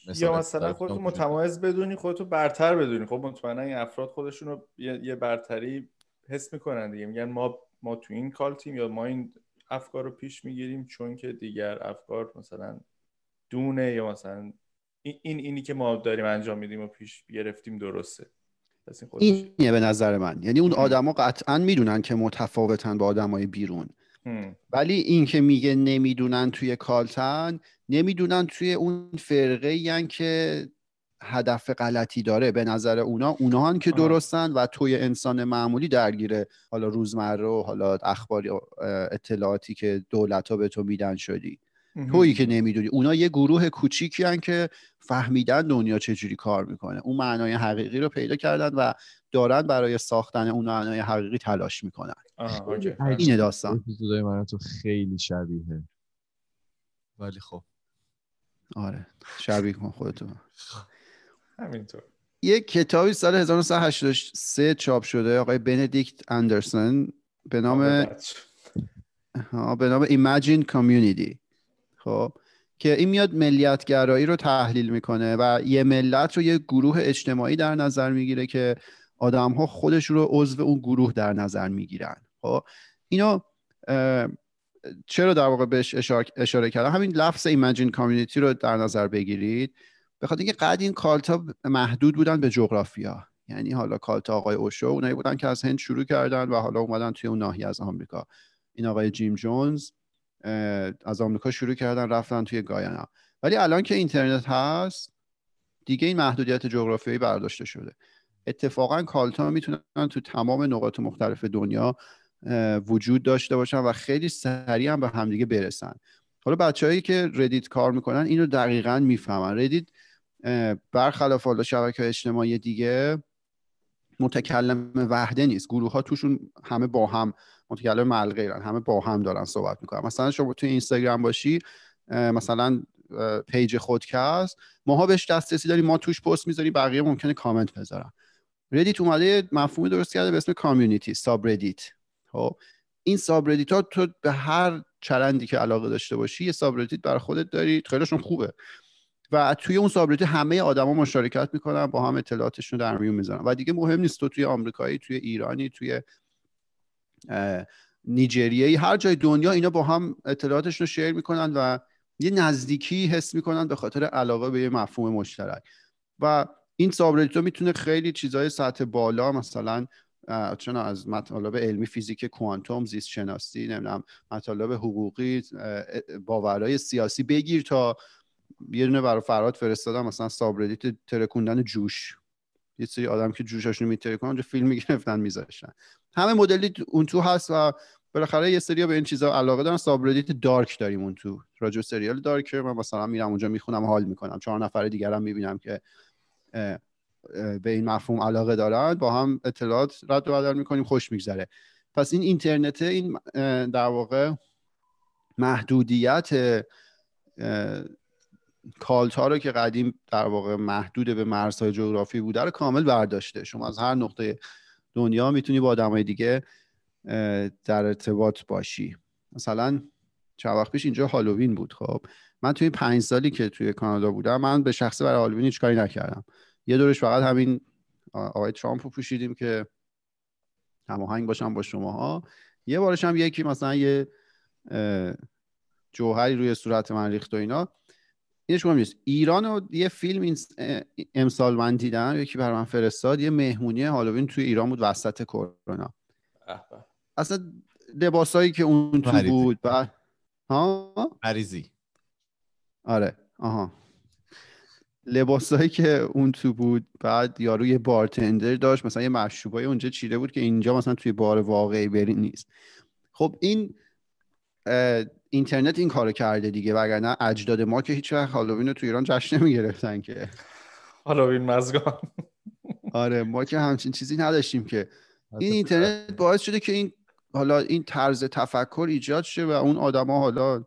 مثلا یا مثلا خودتو متمایز بدونی خودتو برتر بدونی خب مطمئنا این افراد خودشون رو یه برتری حس میکنن دیگه میگن ما ما تو این کالتیم یا ما این افکار رو پیش میگیریم چون که دیگر افکار مثلا دونه یا مثلا این اینی که ما داریم انجام میدیم و پیش گرفتیم درسته این اینه به نظر من یعنی اون آدما قطعا میدونن که متفاوتن با آدمای بیرون ولی این که میگه نمیدونن توی کالتن نمیدونن توی اون فرقه یعنی که هدف غلطی داره به نظر اونا اونا که درستن و توی انسان معمولی درگیره حالا روزمره و حالا اخبار اطلاعاتی که دولت ها به تو میدن شدی تویی که نمیدونی اونا یه گروه کوچیکی هن که فهمیدن دنیا چجوری کار میکنه اون معنای حقیقی رو پیدا کردن و دارن برای ساختن اون معنای حقیقی تلاش میکنن این داستان من تو خیلی شبیه ولی خب آره شبیه کن خودتو همینطور یه کتابی سال 1983 چاپ شده آقای بندیکت اندرسن به نام به نام Imagine Community خب که این میاد ملیتگرایی رو تحلیل میکنه و یه ملت رو یه گروه اجتماعی در نظر میگیره که آدم ها خودش رو عضو اون گروه در نظر میگیرن خب اینو چرا در واقع بهش اشاره, اشاره کردم همین لفظ Imagine Community رو در نظر بگیرید به خاطر اینکه قد این کالتا محدود بودن به جغرافیا یعنی حالا کالتا آقای اوشو اونایی بودن که از هند شروع کردن و حالا اومدن توی اون ناحیه از آمریکا این آقای جیم جونز از آمریکا شروع کردن رفتن توی گایانا ولی الان که اینترنت هست دیگه این محدودیت جغرافیایی برداشته شده اتفاقا کالتا میتونن تو تمام نقاط مختلف دنیا وجود داشته باشن و خیلی سریع هم به همدیگه برسن حالا بچههایی که ردیت کار میکنن اینو دقیقا میفهمن ردیت برخلاف حالا شبکه اجتماعی دیگه متکلم وحده نیست گروه ها توشون همه با هم متکلم ملغیرن همه با هم دارن صحبت میکنن مثلا شما توی اینستاگرام باشی مثلا پیج خودکست ماها بهش دسترسی داریم ما توش پست میذاریم بقیه ممکنه کامنت بذارن ردیت اومده مفهومی درست کرده به اسم کامیونیتی ساب ردیت خب این ساب ردیت ها تو به هر چرندی که علاقه داشته باشی یه ساب ردیت خودت داری خیلیشون خوبه و توی اون سابلیتی همه آدما مشارکت میکنن با هم اطلاعاتشون در میون میذارن و دیگه مهم نیست تو توی آمریکایی توی ایرانی توی نیجریه هر جای دنیا اینا با هم اطلاعاتشون رو شیر میکنن و یه نزدیکی حس میکنن به خاطر علاقه به یه مفهوم مشترک و این تو میتونه خیلی چیزهای سطح بالا مثلا چون از مطالب علمی فیزیک کوانتوم زیست شناسی نمیدونم مطالب حقوقی باورهای سیاسی بگیر تا یه دونه برای فراد فرستادم مثلا سابردیت ترکوندن جوش یه سری آدم که جوشاشون میترکن اونجا فیلم میگرفتن میذاشتن همه مدلی اون تو هست و بالاخره یه سری به این چیزا علاقه دارن سابردیت دارک داریم اون تو راجو سریال دارک من مثلا میرم اونجا میخونم حال میکنم چهار نفر دیگرم میبینم که به این مفهوم علاقه دارن با هم اطلاعات رد و بدل میکنیم خوش میگذره پس این اینترنت این در واقع محدودیت کالت رو که قدیم در واقع محدود به مرزهای جغرافی بوده رو کامل برداشته شما از هر نقطه دنیا میتونی با آدمای دیگه در ارتباط باشی مثلا چه وقت پیش اینجا هالووین بود خب من توی پنج سالی که توی کانادا بودم من به شخصه برای هالوین هیچ کاری نکردم یه دورش فقط همین آقای ترامپ رو پوشیدیم که هماهنگ باشم با شماها یه بارشم هم یکی مثلا یه جوهری روی صورت من ریخت و اینا اینش مهم نیست ایران رو یه فیلم امسال من دیدم یکی بر من فرستاد یه مهمونی هالووین توی ایران بود وسط کرونا اصلا لباسایی که اون تو بود بعد. ها مریضی آره آها لباسایی که اون تو بود بعد یارو یه بارتندر داشت مثلا یه مشروبای اونجا چیده بود که اینجا مثلا توی بار واقعی برین نیست خب این اینترنت این کارو کرده دیگه وگرنه اجداد ما که هیچ وقت هالووین رو تو ایران جشن نمیگرفتن که هالووین مزگان آره ما که همچین چیزی نداشتیم که این اینترنت باعث شده که این حالا این طرز تفکر ایجاد شه و اون آدما حالا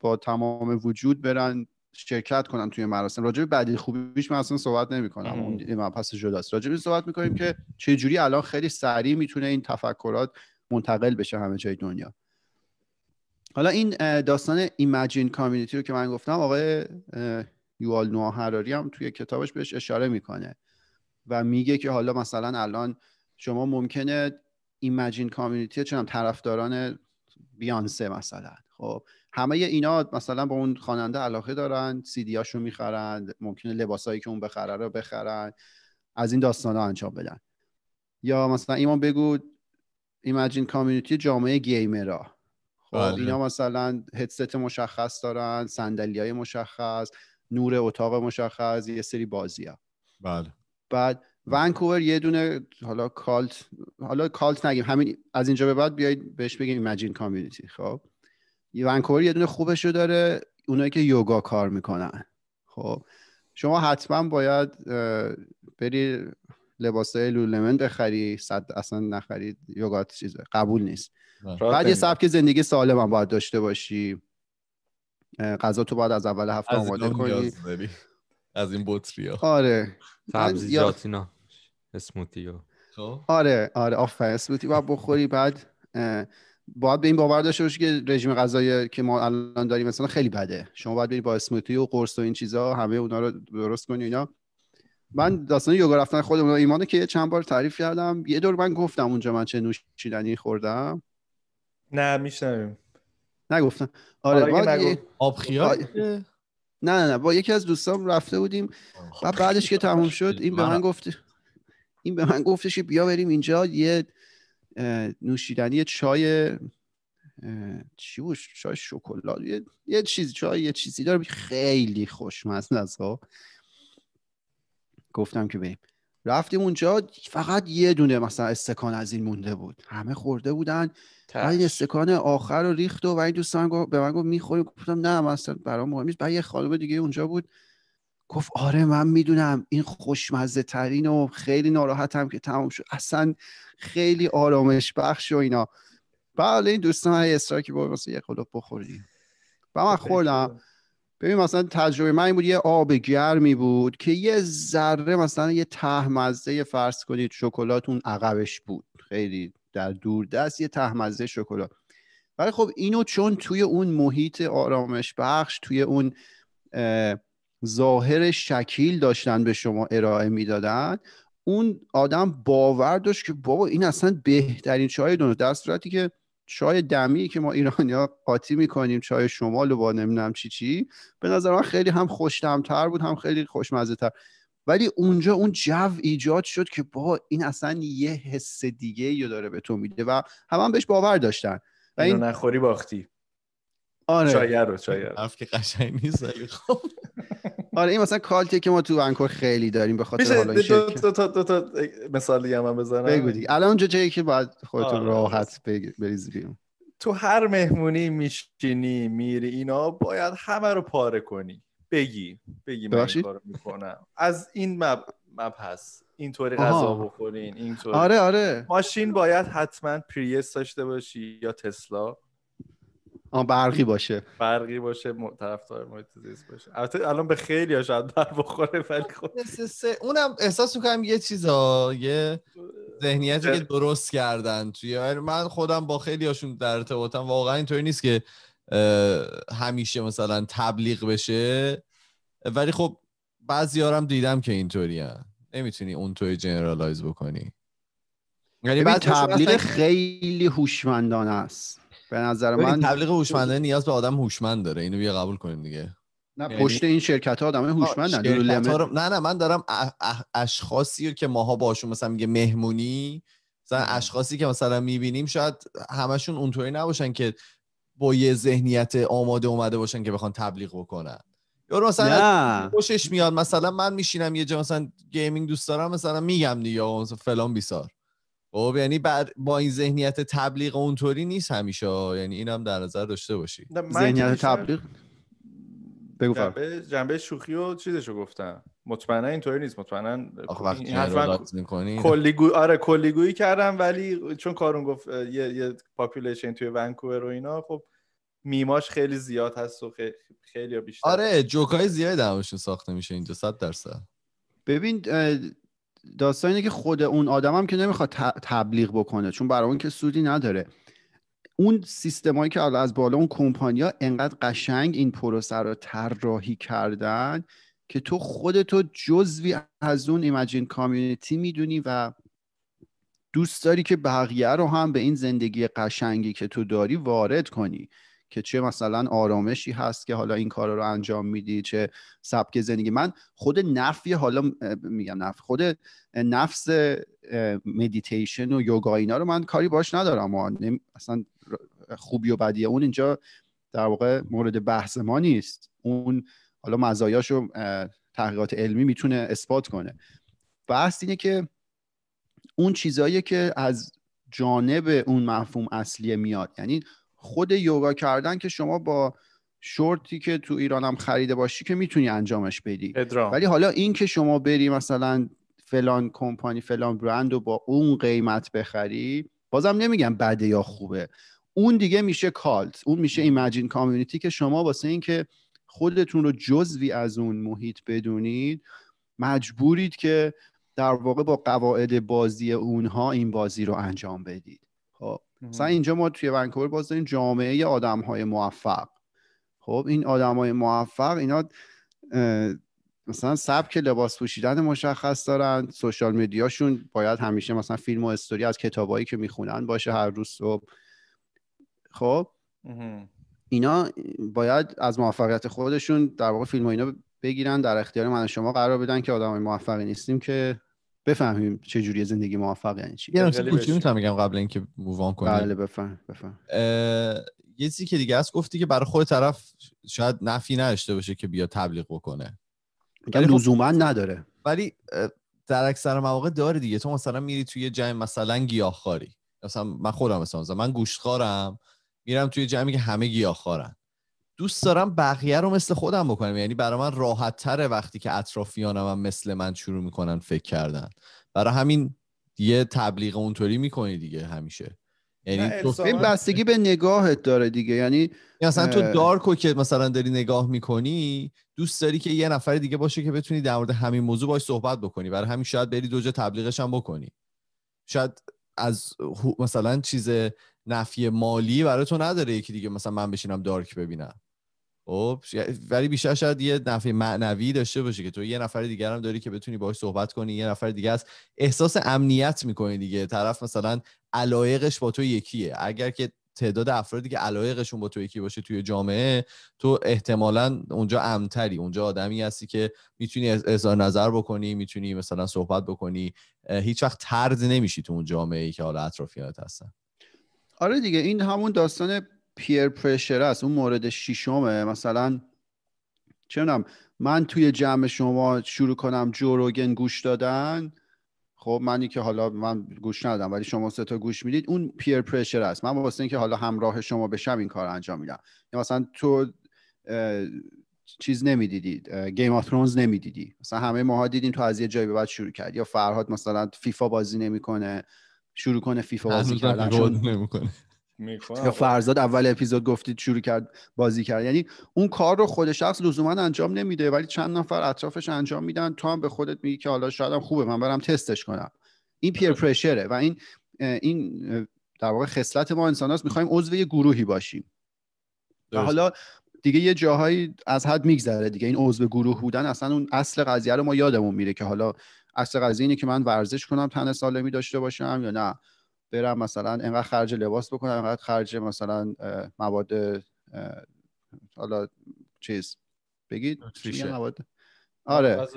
با تمام وجود برن شرکت کنن توی مراسم راجع به بدی خوبیش من اصلا صحبت کنم اون من پس جداست راجع به صحبت میکنیم که چه جوری الان خیلی سریع میتونه این تفکرات منتقل بشه همه جای دنیا حالا این داستان ایمجین کامیونیتی رو که من گفتم آقای یوال نوا هراری هم توی کتابش بهش اشاره میکنه و میگه که حالا مثلا الان شما ممکنه ایمجین کامیونیتی چنم طرفداران بیانسه مثلا خب همه اینا مثلا با اون خواننده علاقه دارن رو میخرن ممکنه لباسایی که اون بخره رو بخرن از این داستان ها انجام بدن یا مثلا ایمان بگو ایمجین کامیونیتی جامعه گیمرا خب اینا بله. مثلا هدست مشخص دارن سندلی های مشخص نور اتاق مشخص یه سری بازی ها. بله بعد بله. ونکوور یه دونه حالا کالت حالا کالت نگیم همین از اینجا به بعد بیایید بهش بگیم ایمجین کامیونیتی خب ونکوور یه دونه خوبش رو داره اونایی که یوگا کار میکنن خب شما حتما باید بری لباسای لولمن بخری صد اصلا نخرید یوگا چیزه قبول نیست بله. بعد یه سبک زندگی سالم هم باید داشته باشی غذا تو باید از اول هفته آماده کنی از این بطری ها آره سبزیجات اینا ها خب. آره آره آفرین اسموتی باید بخوری بعد باید به این باور داشته باشی که رژیم غذایی که ما الان داریم مثلا خیلی بده شما باید بری با اسموتی و قرص و این چیزا همه اونا رو درست کنی اینا من داستان یوگا رفتن خودم ایمانه که چند بار تعریف کردم یه دور من گفتم اونجا من چه نوشیدنی خوردم نه میشنویم نگفتم آره ما نه نه با یکی از دوستام رفته بودیم و خب. بعدش که تموم شد این به من گفت این به من گفتش که بیا بریم اینجا یه نوشیدنی چای چی بود چای شکلات یه, یه چیزی چای یه چیزی داره خیلی خوشمزه است خب. گفتم که بریم رفتیم اونجا فقط یه دونه مثلا استکان از این مونده بود همه خورده بودن و این استکان آخر رو ریخت و, این دوستان گفت به من گفت میخوریم گفتم نه مثلا برام مهم نیست بعد یه خانم دیگه اونجا بود گفت آره من میدونم این خوشمزه ترین و خیلی ناراحتم که تمام شد اصلا خیلی آرامش بخش و اینا بله این دوستان من اصرار که با یه قلوب بخوریم و من خوردم ببین مثلا تجربه من این بود یه آب گرمی بود که یه ذره مثلا یه تهمزه فرض کنید شکلات اون عقبش بود خیلی در دور دست یه تهمزه شکلات ولی خب اینو چون توی اون محیط آرامش بخش توی اون ظاهر شکیل داشتن به شما ارائه میدادن اون آدم باور داشت که بابا این اصلا بهترین چای دنیا در صورتی که چای دمی که ما ایرانیا قاطی میکنیم چای شمال و با نمیدونم چی چی به نظر من خیلی هم خوشتمتر بود هم خیلی خوشمزه تر ولی اونجا اون جو ایجاد شد که با این اصلا یه حس دیگه یا داره به تو میده و همان بهش باور داشتن و این نخوری باختی آره چایر رو شاید. حرف که قشنگ نیست خب آره این مثلا کالتی که ما تو انکور خیلی داریم به خاطر حالا این دو, دو, تا دو تا مثال دیگه بزنم بگو دیگه الان اونجا جایی که باید خودتون آره، راحت آره. بریز بیرون تو هر مهمونی میشینی میری اینا باید همه رو پاره کنی بگی بگی من این کارو میکنم از این مب... مبحث اینطوری غذا بخورین اینطوری آره آره ماشین باید حتما پریس داشته باشی یا تسلا آن برقی باشه برقی باشه طرفدار محیط باشه البته الان به خیلی ها شاید بر بخوره ولی خب. اونم احساس میکنم یه چیزا یه ذهنیتی که درست کردن توی آره، من خودم با خیلی هاشون در ارتباطم واقعا اینطوری نیست که همیشه مثلا تبلیغ بشه ولی خب بعضی هم دیدم که اینطوری نمیتونی اونطوری جنرالایز بکنی یعنی تبلیغ خیلی هوشمندانه است به نظر من تبلیغ هوشمندانه نیاز به آدم هوشمند داره اینو بیا قبول کنیم دیگه نه یعنی پشت این شرکت ها آدم هوشمندن رو... نه نه من دارم اح... اشخاصی که ماها باشون مثلا میگه مهمونی مثلا اشخاصی که مثلا میبینیم شاید همشون اونطوری نباشن که با یه ذهنیت آماده اومده باشن که بخوان تبلیغ بکنن یا مثلا خوشش میاد مثلا من میشینم یه جا مثلا گیمینگ دوست دارم مثلا میگم دیگه فلان بیسار خب یعنی بعد با این ذهنیت تبلیغ اونطوری نیست همیشه یعنی اینم هم در نظر داشته باشی ذهنیت تبلیغ بگو جنبه, جنبه شوخی و چیزشو گفتم مطمئنا اینطوری نیست مطمئنا این حتماً آره کلیگویی کردم ولی چون کارون گفت یه, یه پاپولیشن توی ونکوور و اینا خب میماش خیلی زیاد هست و خیلی, بیشتر آره جوکای زیاد دمشون ساخته میشه اینجا صد درصد ببین داستان اینه که خود اون آدمم که نمیخواد تبلیغ بکنه چون برای اون که سودی نداره اون سیستمایی که از بالا اون کمپانیا انقدر قشنگ این پروسه رو طراحی کردن که تو خودتو جزوی از اون ایمجین کامیونیتی میدونی و دوست داری که بقیه رو هم به این زندگی قشنگی که تو داری وارد کنی که چه مثلا آرامشی هست که حالا این کارا رو انجام میدی چه سبک زندگی من خود نفی حالا میگم نفی خود نفس مدیتیشن و یوگا اینا رو من کاری باش ندارم و اصلا خوبی و بدی اون اینجا در واقع مورد بحث ما نیست اون حالا مزایاشو تحقیقات علمی میتونه اثبات کنه بحث اینه که اون چیزایی که از جانب اون مفهوم اصلی میاد یعنی خود یوگا کردن که شما با شورتی که تو ایرانم خریده باشی که میتونی انجامش بدی ولی حالا این که شما بری مثلا فلان کمپانی فلان برند رو با اون قیمت بخری بازم نمیگم بده یا خوبه اون دیگه میشه کالت اون میشه ایمجین کامیونیتی که شما واسه اینکه خودتون رو جزوی از اون محیط بدونید مجبورید که در واقع با قواعد بازی اونها این بازی رو انجام بدید خب مثلا اینجا ما توی ونکوور باز داریم جامعه آدم های موفق خب این آدم های موفق اینا مثلا سبک لباس پوشیدن مشخص دارن سوشال میدیاشون باید همیشه مثلا فیلم و استوری از کتابایی که میخونن باشه هر روز صبح خب اینا باید از موفقیت خودشون در واقع فیلم اینا بگیرن در اختیار من شما قرار بدن که آدم های موفقی نیستیم که بفهمیم چه جوری زندگی موفق یعنی چی یه نکته کوچیکی میتونم بگم قبل اینکه مووان کنیم بله بفهم بفهم یه چیزی که دیگه هست گفتی که برای خود طرف شاید نفی نداشته باشه که بیا تبلیغ بکنه یعنی خب لزوما نداره ولی در اکثر مواقع داره دیگه تو مثلا میری توی جمع مثلا گیاهخواری مثلا من خودم مثلا من گوشتخارم میرم توی جمعی که همه گیاهخوارن دوست دارم بقیه رو مثل خودم بکنم یعنی برای من راحت تره وقتی که اطرافیانم هم مثل من شروع میکنن فکر کردن برای همین یه تبلیغ اونطوری میکنی دیگه همیشه یعنی این بستگی به نگاهت داره دیگه یعنی مثلا یعنی تو دارکو که مثلا داری نگاه میکنی دوست داری که یه نفر دیگه باشه که بتونی در مورد همین موضوع باش صحبت بکنی برای همین شاید بری دو جا تبلیغش هم بکنی شاید از مثلا چیز نفی مالی برای تو نداره یکی دیگه مثلا من بشینم دارک ببینم خب ولی بیشتر شاید یه نفع معنوی داشته باشه که تو یه نفر دیگر هم داری که بتونی باهاش صحبت کنی یه نفر دیگه است احساس امنیت میکنی دیگه طرف مثلا علایقش با تو یکیه اگر که تعداد افرادی که علایقشون با تو یکی باشه توی جامعه تو احتمالا اونجا امتری اونجا آدمی هستی که میتونی اظهار نظر بکنی میتونی مثلا صحبت بکنی هیچ وقت ترد نمیشی تو اون جامعه ای که حالا اطرافیانت هستن آره دیگه این همون داستان پیر پرشر است اون مورد شیشمه مثلا چه من توی جمع شما شروع کنم جوروگن گوش دادن خب منی که حالا من گوش ندادم ولی شما سه تا گوش میدید اون پیر پرشر است من واسه اینکه حالا همراه شما بشم این کار انجام میدم یا مثلا تو چیز نمیدیدید گیم آف ترونز نمیدیدی مثلا همه ماها دیدیم تو از یه جایی به بعد شروع کرد یا فرهاد مثلا فیفا بازی نمیکنه شروع کنه فیفا بازی کردن یا فرزاد اول اپیزود گفتید شروع کرد بازی کرد یعنی اون کار رو خود شخص لزوما انجام نمیده ولی چند نفر اطرافش انجام میدن تو هم به خودت میگی که حالا شاید هم خوبه من برم تستش کنم این پیر پرشره و این این در واقع خصلت ما انسان هاست میخوایم عضو یه گروهی باشیم و حالا دیگه یه جاهایی از حد میگذره دیگه این عضو گروه بودن اصلا اون اصل قضیه رو ما یادمون میره که حالا اصل قضیه اینه که من ورزش کنم تن سالمی داشته باشم یا نه برم مثلا اینقدر خرج لباس بکنم انقدر خرج مثلا مواد حالا چیز بگید مواد آره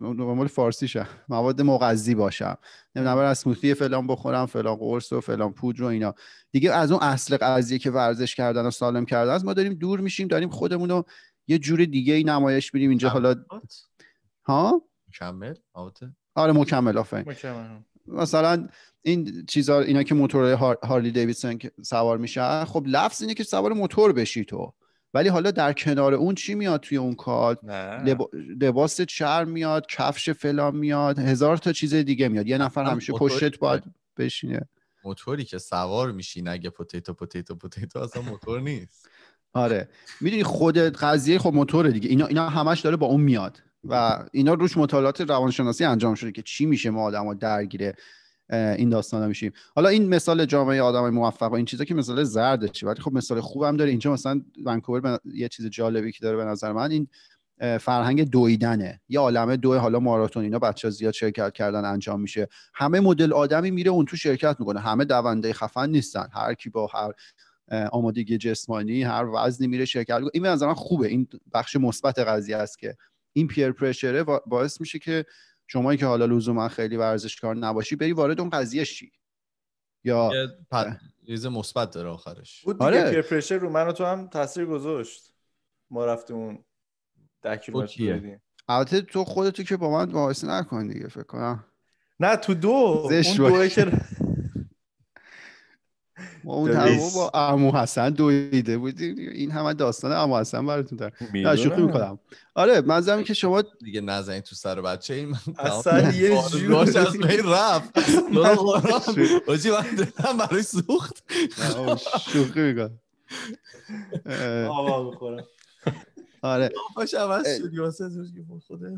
مول فارسی شم مواد مغذی باشم نمیدونم برای اسموتی فلان بخورم فلان قرص و فلان پودر و اینا دیگه از اون اصل قضیه که ورزش کردن و سالم کردن از ما داریم دور میشیم داریم خودمون رو یه جور دیگه ای نمایش میدیم اینجا حالا ها مکمل آره مکمل آفرین مثلا این چیزا اینا که موتور هارلی دیویدسون سوار میشه خب لفظ اینه که سوار موتور بشی تو ولی حالا در کنار اون چی میاد توی اون کال لباس چرم میاد کفش فلان میاد هزار تا چیز دیگه میاد یه نفر همیشه پشت باید بشینه موتوری که سوار میشی نگه پوتیتو پوتیتو پوتیتو اصلا موتور نیست آره میدونی خود قضیه خب موتوره دیگه اینا اینا همش داره با اون میاد و اینا روش مطالعات روانشناسی انجام شده که چی میشه ما آدم ها درگیر این داستان میشیم حالا این مثال جامعه آدم موفق و این چیزا که مثال زرد چی ولی خب مثال خوبم داره اینجا مثلا ونکوور یه چیز جالبی که داره به نظر من این فرهنگ دویدنه یه عالمه دو حالا ماراتون اینا بچه زیاد شرکت کردن انجام میشه همه مدل آدمی میره اون تو شرکت میکنه همه دونده خفن نیستن هر کی با هر آمادگی جسمانی هر وزنی میره شرکت این به خوبه این بخش مثبت قضیه است که این پیر پرشره باعث میشه که شمایی که حالا لزوما خیلی ورزشکار نباشی بری وارد اون قضیه شی یا ریز مثبت داره آخرش بود دیگه آره. پیر پرشر رو من و تو هم تاثیر گذاشت ما رفتیم اون ده البته تو خودتو که با من مقایسه نکن دیگه فکر کنم نه تو دو اون دو که ما اون تمام با امو حسن دویده بودیم این همه داستان امو حسن براتون دارم نه شوخی میکنم آره منظرم که شما دیگه نزنید تو سر بچه این من اصلا یه جوری از بین رفت باشی من دلم برای سوخت شوخی میکنم آوا میخورم آره باش عوض شد که خوده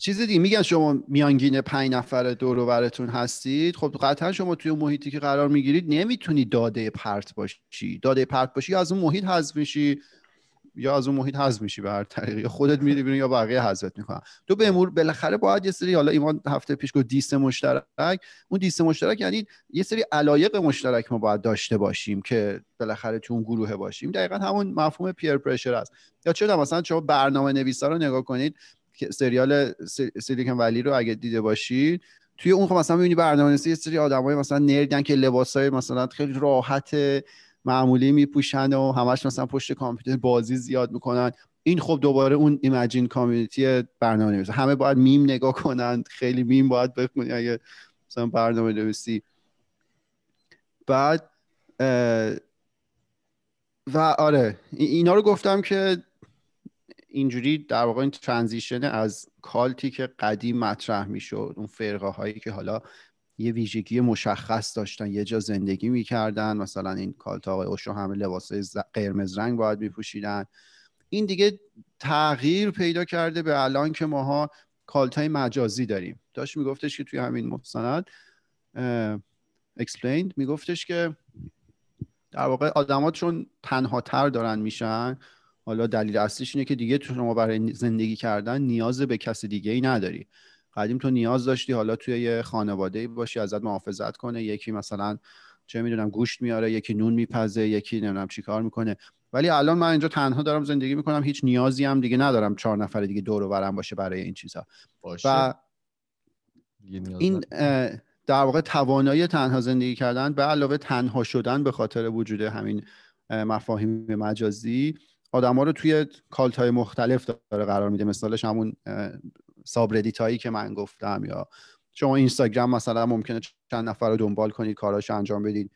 چیز دیگه میگن شما میانگین پنج نفر دور و براتون هستید خب قطعا شما توی محیطی که قرار میگیرید نمیتونی داده پرت باشی داده پرت باشی از اون محیط حذف میشی یا از اون محیط حذف میشی به هر طریقی خودت میری بیرون یا بقیه حذفت میکنن تو به امور بالاخره باید یه سری حالا ایمان هفته پیش گفت دیست مشترک اون دیست مشترک یعنی یه سری علایق مشترک ما باید داشته باشیم که بالاخره تو اون گروه باشیم دقیقا همون مفهوم پیر پرشر است یا چرا مثلا شما برنامه نویسا رو نگاه کنید سریال سیلیکن ولی رو اگه دیده باشید توی اون خب مثلا برنامه نویسی یه سری آدمای مثلا نردن که لباسای مثلا خیلی راحت معمولی میپوشن و همش مثلا پشت کامپیوتر بازی زیاد میکنن این خب دوباره اون ایمجین کامیونیتی برنامه نویسی همه باید میم نگاه کنن خیلی میم باید بخونی اگه مثلا برنامه نویسی بعد و آره اینا رو گفتم که اینجوری در واقع این ترانزیشن از کالتی که قدیم مطرح میشد اون فرقه هایی که حالا یه ویژگی مشخص داشتن یه جا زندگی میکردن مثلا این کالت آقای اوشو همه لباس قرمز رنگ باید میپوشیدن این دیگه تغییر پیدا کرده به الان که ماها کالت های مجازی داریم داشت میگفتش که توی همین مستند اکسپلیند میگفتش که در واقع آدما چون تنها تر دارن میشن حالا دلیل اصلیش اینه که دیگه تو شما برای زندگی کردن نیاز به کس دیگه ای نداری قدیم تو نیاز داشتی حالا توی یه خانواده باشی ازت محافظت کنه یکی مثلا چه میدونم گوشت میاره یکی نون میپزه یکی نمیدونم چیکار میکنه ولی الان من اینجا تنها دارم زندگی میکنم هیچ نیازی هم دیگه ندارم چهار نفر دیگه دور و برم باشه برای این چیزا و این در واقع توانایی تنها زندگی کردن به علاوه تنها شدن به خاطر وجود همین مفاهیم مجازی آدم ها رو توی کالت های مختلف داره قرار میده مثالش همون سابردیت هایی که من گفتم یا شما اینستاگرام مثلا ممکنه چند نفر رو دنبال کنید کاراش انجام بدید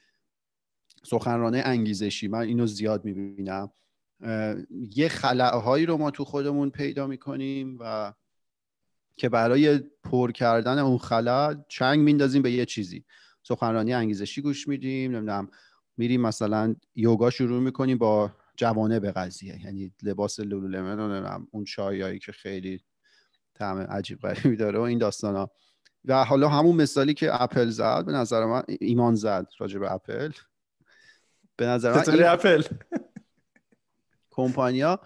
سخنرانه انگیزشی من اینو زیاد میبینم یه هایی رو ما تو خودمون پیدا میکنیم و که برای پر کردن اون خلا چنگ میندازیم به یه چیزی سخنرانی انگیزشی گوش میدیم نمیدونم میریم مثلا یوگا شروع میکنیم با جوانه به قضیه یعنی لباس لولولمن اون چایایی که خیلی طعم عجیب غریبی داره و این داستان ها و حالا همون مثالی که اپل زد به نظر من ایمان زد راجع به اپل به نظر من این... اپل کمپانیا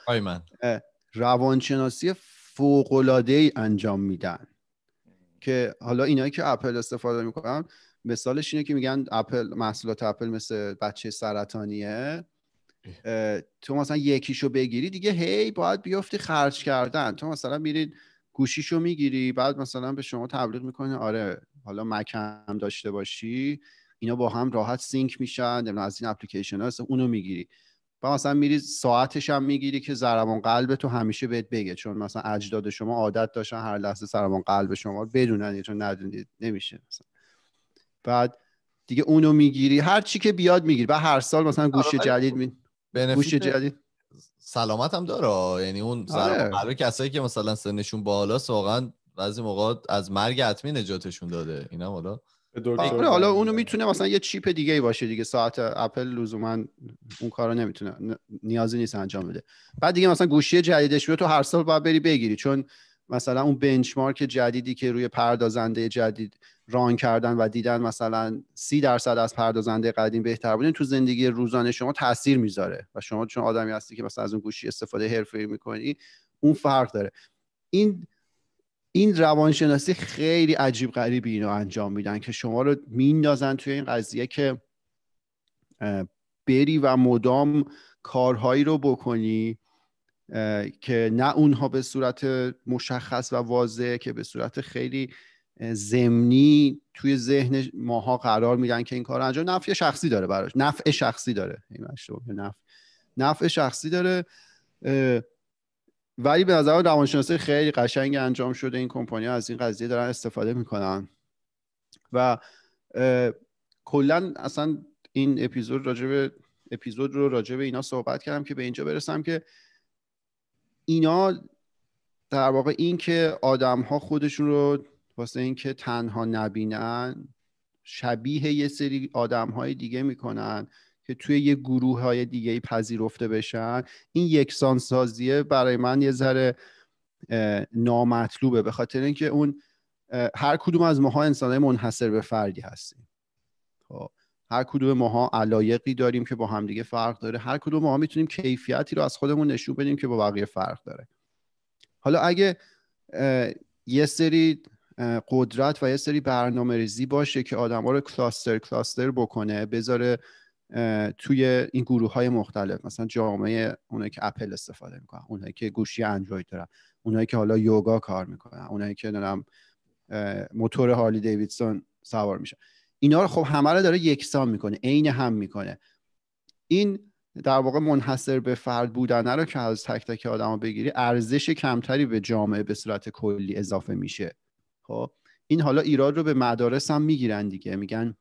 روانشناسی فوق العاده ای انجام میدن که حالا اینایی که اپل استفاده میکنن مثالش اینه که میگن اپل محصولات اپل مثل بچه سرطانیه تو مثلا یکیشو بگیری دیگه هی باید بیافتی خرج کردن تو مثلا میرین گوشیشو میگیری بعد مثلا به شما تبلیغ میکنه آره حالا مکم داشته باشی اینا با هم راحت سینک میشن از این اپلیکیشن ها اونو میگیری و مثلا میری ساعتش هم میگیری که ضربان قلب تو همیشه بهت بگه چون مثلا اجداد شما عادت داشتن هر لحظه ضربان قلب شما بدونن چون ندونید نمیشه مثلا بعد دیگه اونو میگیری هر چی که بیاد میگیری و هر سال مثلا آره، گوش جدید می گوشی جدید سلامت هم داره یعنی اون برای آره. کسایی که مثلا سنشون بالا واقعا بعضی موقع از مرگ حتمی نجاتشون داده اینا حالا آره، حالا اونو میتونه مثلا یه چیپ دیگه ای باشه دیگه ساعت اپل لزوما اون کارو نمیتونه نیازی نیست انجام بده بعد دیگه مثلا گوشی جدیدش رو تو هر سال باید بری بگیری چون مثلا اون بنچمارک جدیدی که روی پردازنده جدید ران کردن و دیدن مثلا سی درصد از پردازنده قدیم بهتر بودن تو زندگی روزانه شما تاثیر میذاره و شما چون آدمی هستی که مثلا از اون گوشی استفاده حرفه‌ای میکنی اون فرق داره این این روانشناسی خیلی عجیب غریبی اینو انجام میدن که شما رو میندازن توی این قضیه که بری و مدام کارهایی رو بکنی که نه اونها به صورت مشخص و واضح که به صورت خیلی زمینی توی ذهن ماها قرار میدن که این کار انجام نفع شخصی داره براش نفع شخصی داره نفع نفع شخصی داره ولی به نظر روانشناسی خیلی قشنگ انجام شده این کمپانی از این قضیه دارن استفاده میکنن و کلا اصلا این اپیزود راجب اپیزود رو راجع اینا صحبت کردم که به اینجا برسم که اینا در واقع این که آدم ها خودشون رو واسه اینکه تنها نبینن شبیه یه سری آدم های دیگه میکنن که توی یه گروه های دیگه پذیرفته بشن این یکسان سازیه برای من یه ذره نامطلوبه به خاطر اینکه اون هر کدوم از ماها های منحصر به فردی هستیم خب هر کدوم ماها علایقی داریم که با همدیگه فرق داره هر کدوم ماها میتونیم کیفیتی رو از خودمون نشون بدیم که با بقیه فرق داره حالا اگه یه سری قدرت و یه سری برنامه ریزی باشه که آدم ها رو کلاستر کلاستر بکنه بذاره توی این گروه های مختلف مثلا جامعه اونایی که اپل استفاده میکنن اونایی که گوشی اندروید دارن اونایی که حالا یوگا کار میکنن اونایی که موتور هالی دیویدسون سوار میشه. اینا رو خب همه رو داره یکسان میکنه عین هم میکنه این در واقع منحصر به فرد بودن رو که از تک تک آدم بگیری ارزش کمتری به جامعه به صورت کلی اضافه میشه خب این حالا ایراد رو به مدارس هم میگیرن دیگه میگن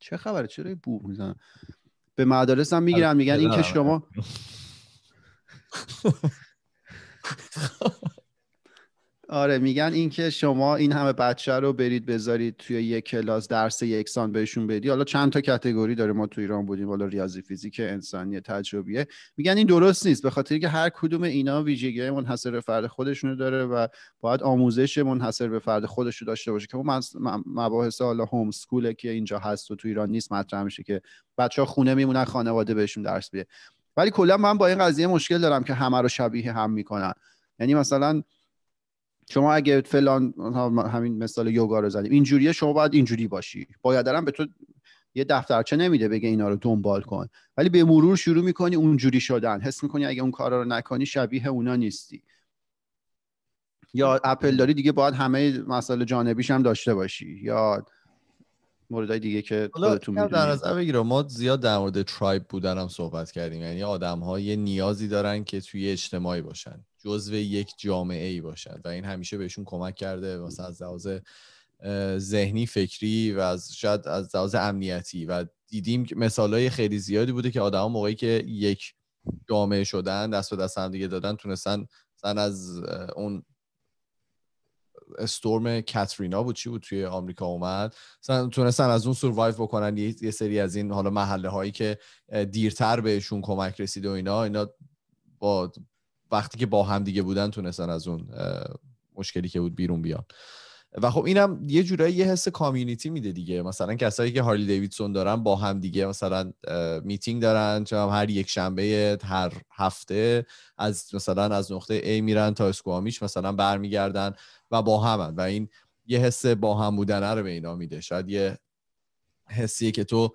چه خبره چرا بو میزنن به مدارس هم میگیرن میگن این که شما آره میگن اینکه شما این همه بچه رو برید بذارید توی یک کلاس درس یکسان بهشون بدی حالا چند تا کتگوری داره ما تو ایران بودیم حالا ریاضی فیزیک انسانی تجربیه میگن این درست نیست به خاطر که هر کدوم اینا ویژگی منحصر به فرد خودشونو داره و باید آموزش منحصر به فرد خودش رو داشته باشه که مباحث حالا هوم سکوله که اینجا هست و تو ایران نیست مطرح میشه که بچه خونه میمونن خانواده بهشون درس بده. ولی کلا من با این قضیه مشکل دارم که همه رو شبیه هم میکنن یعنی مثلا شما اگه فلان همین مثال یوگا رو زدیم اینجوریه شما باید اینجوری باشی باید درم به تو یه دفترچه نمیده بگه اینا رو دنبال کن ولی به مرور شروع میکنی اونجوری شدن حس میکنی اگه اون کارا رو نکنی شبیه اونا نیستی یا اپل داری دیگه باید همه مسائل جانبیش هم داشته باشی یا موردهای دیگه که خودتون میدونید ما زیاد در مورد ترایب بودن هم صحبت کردیم یعنی آدم ها یه نیازی دارن که توی اجتماعی باشن جزو یک جامعه ای باشن و این همیشه بهشون کمک کرده مثلا از لحاظ ذهنی فکری و از شاید از لحاظ امنیتی و دیدیم های خیلی زیادی بوده که ها موقعی که یک جامعه شدن دست به دست هم دیگه دادن تونستن از اون استورم کاترینا بود چی بود توی آمریکا اومد مثلا تونستن از اون سروایو بکنن یه سری از این حالا محله هایی که دیرتر بهشون کمک رسید و اینا اینا با وقتی که با هم دیگه بودن تونستن از اون مشکلی که بود بیرون بیان و خب اینم یه جورایی یه حس کامیونیتی میده دیگه مثلا کسایی که هارلی دیویدسون دارن با هم دیگه مثلا میتینگ دارن چه هر یک شنبه هر هفته از مثلا از نقطه A میرن تا اسکوامیش مثلا برمیگردن و با همن و این یه حس با هم بودن رو به اینا میده شاید یه حسیه که تو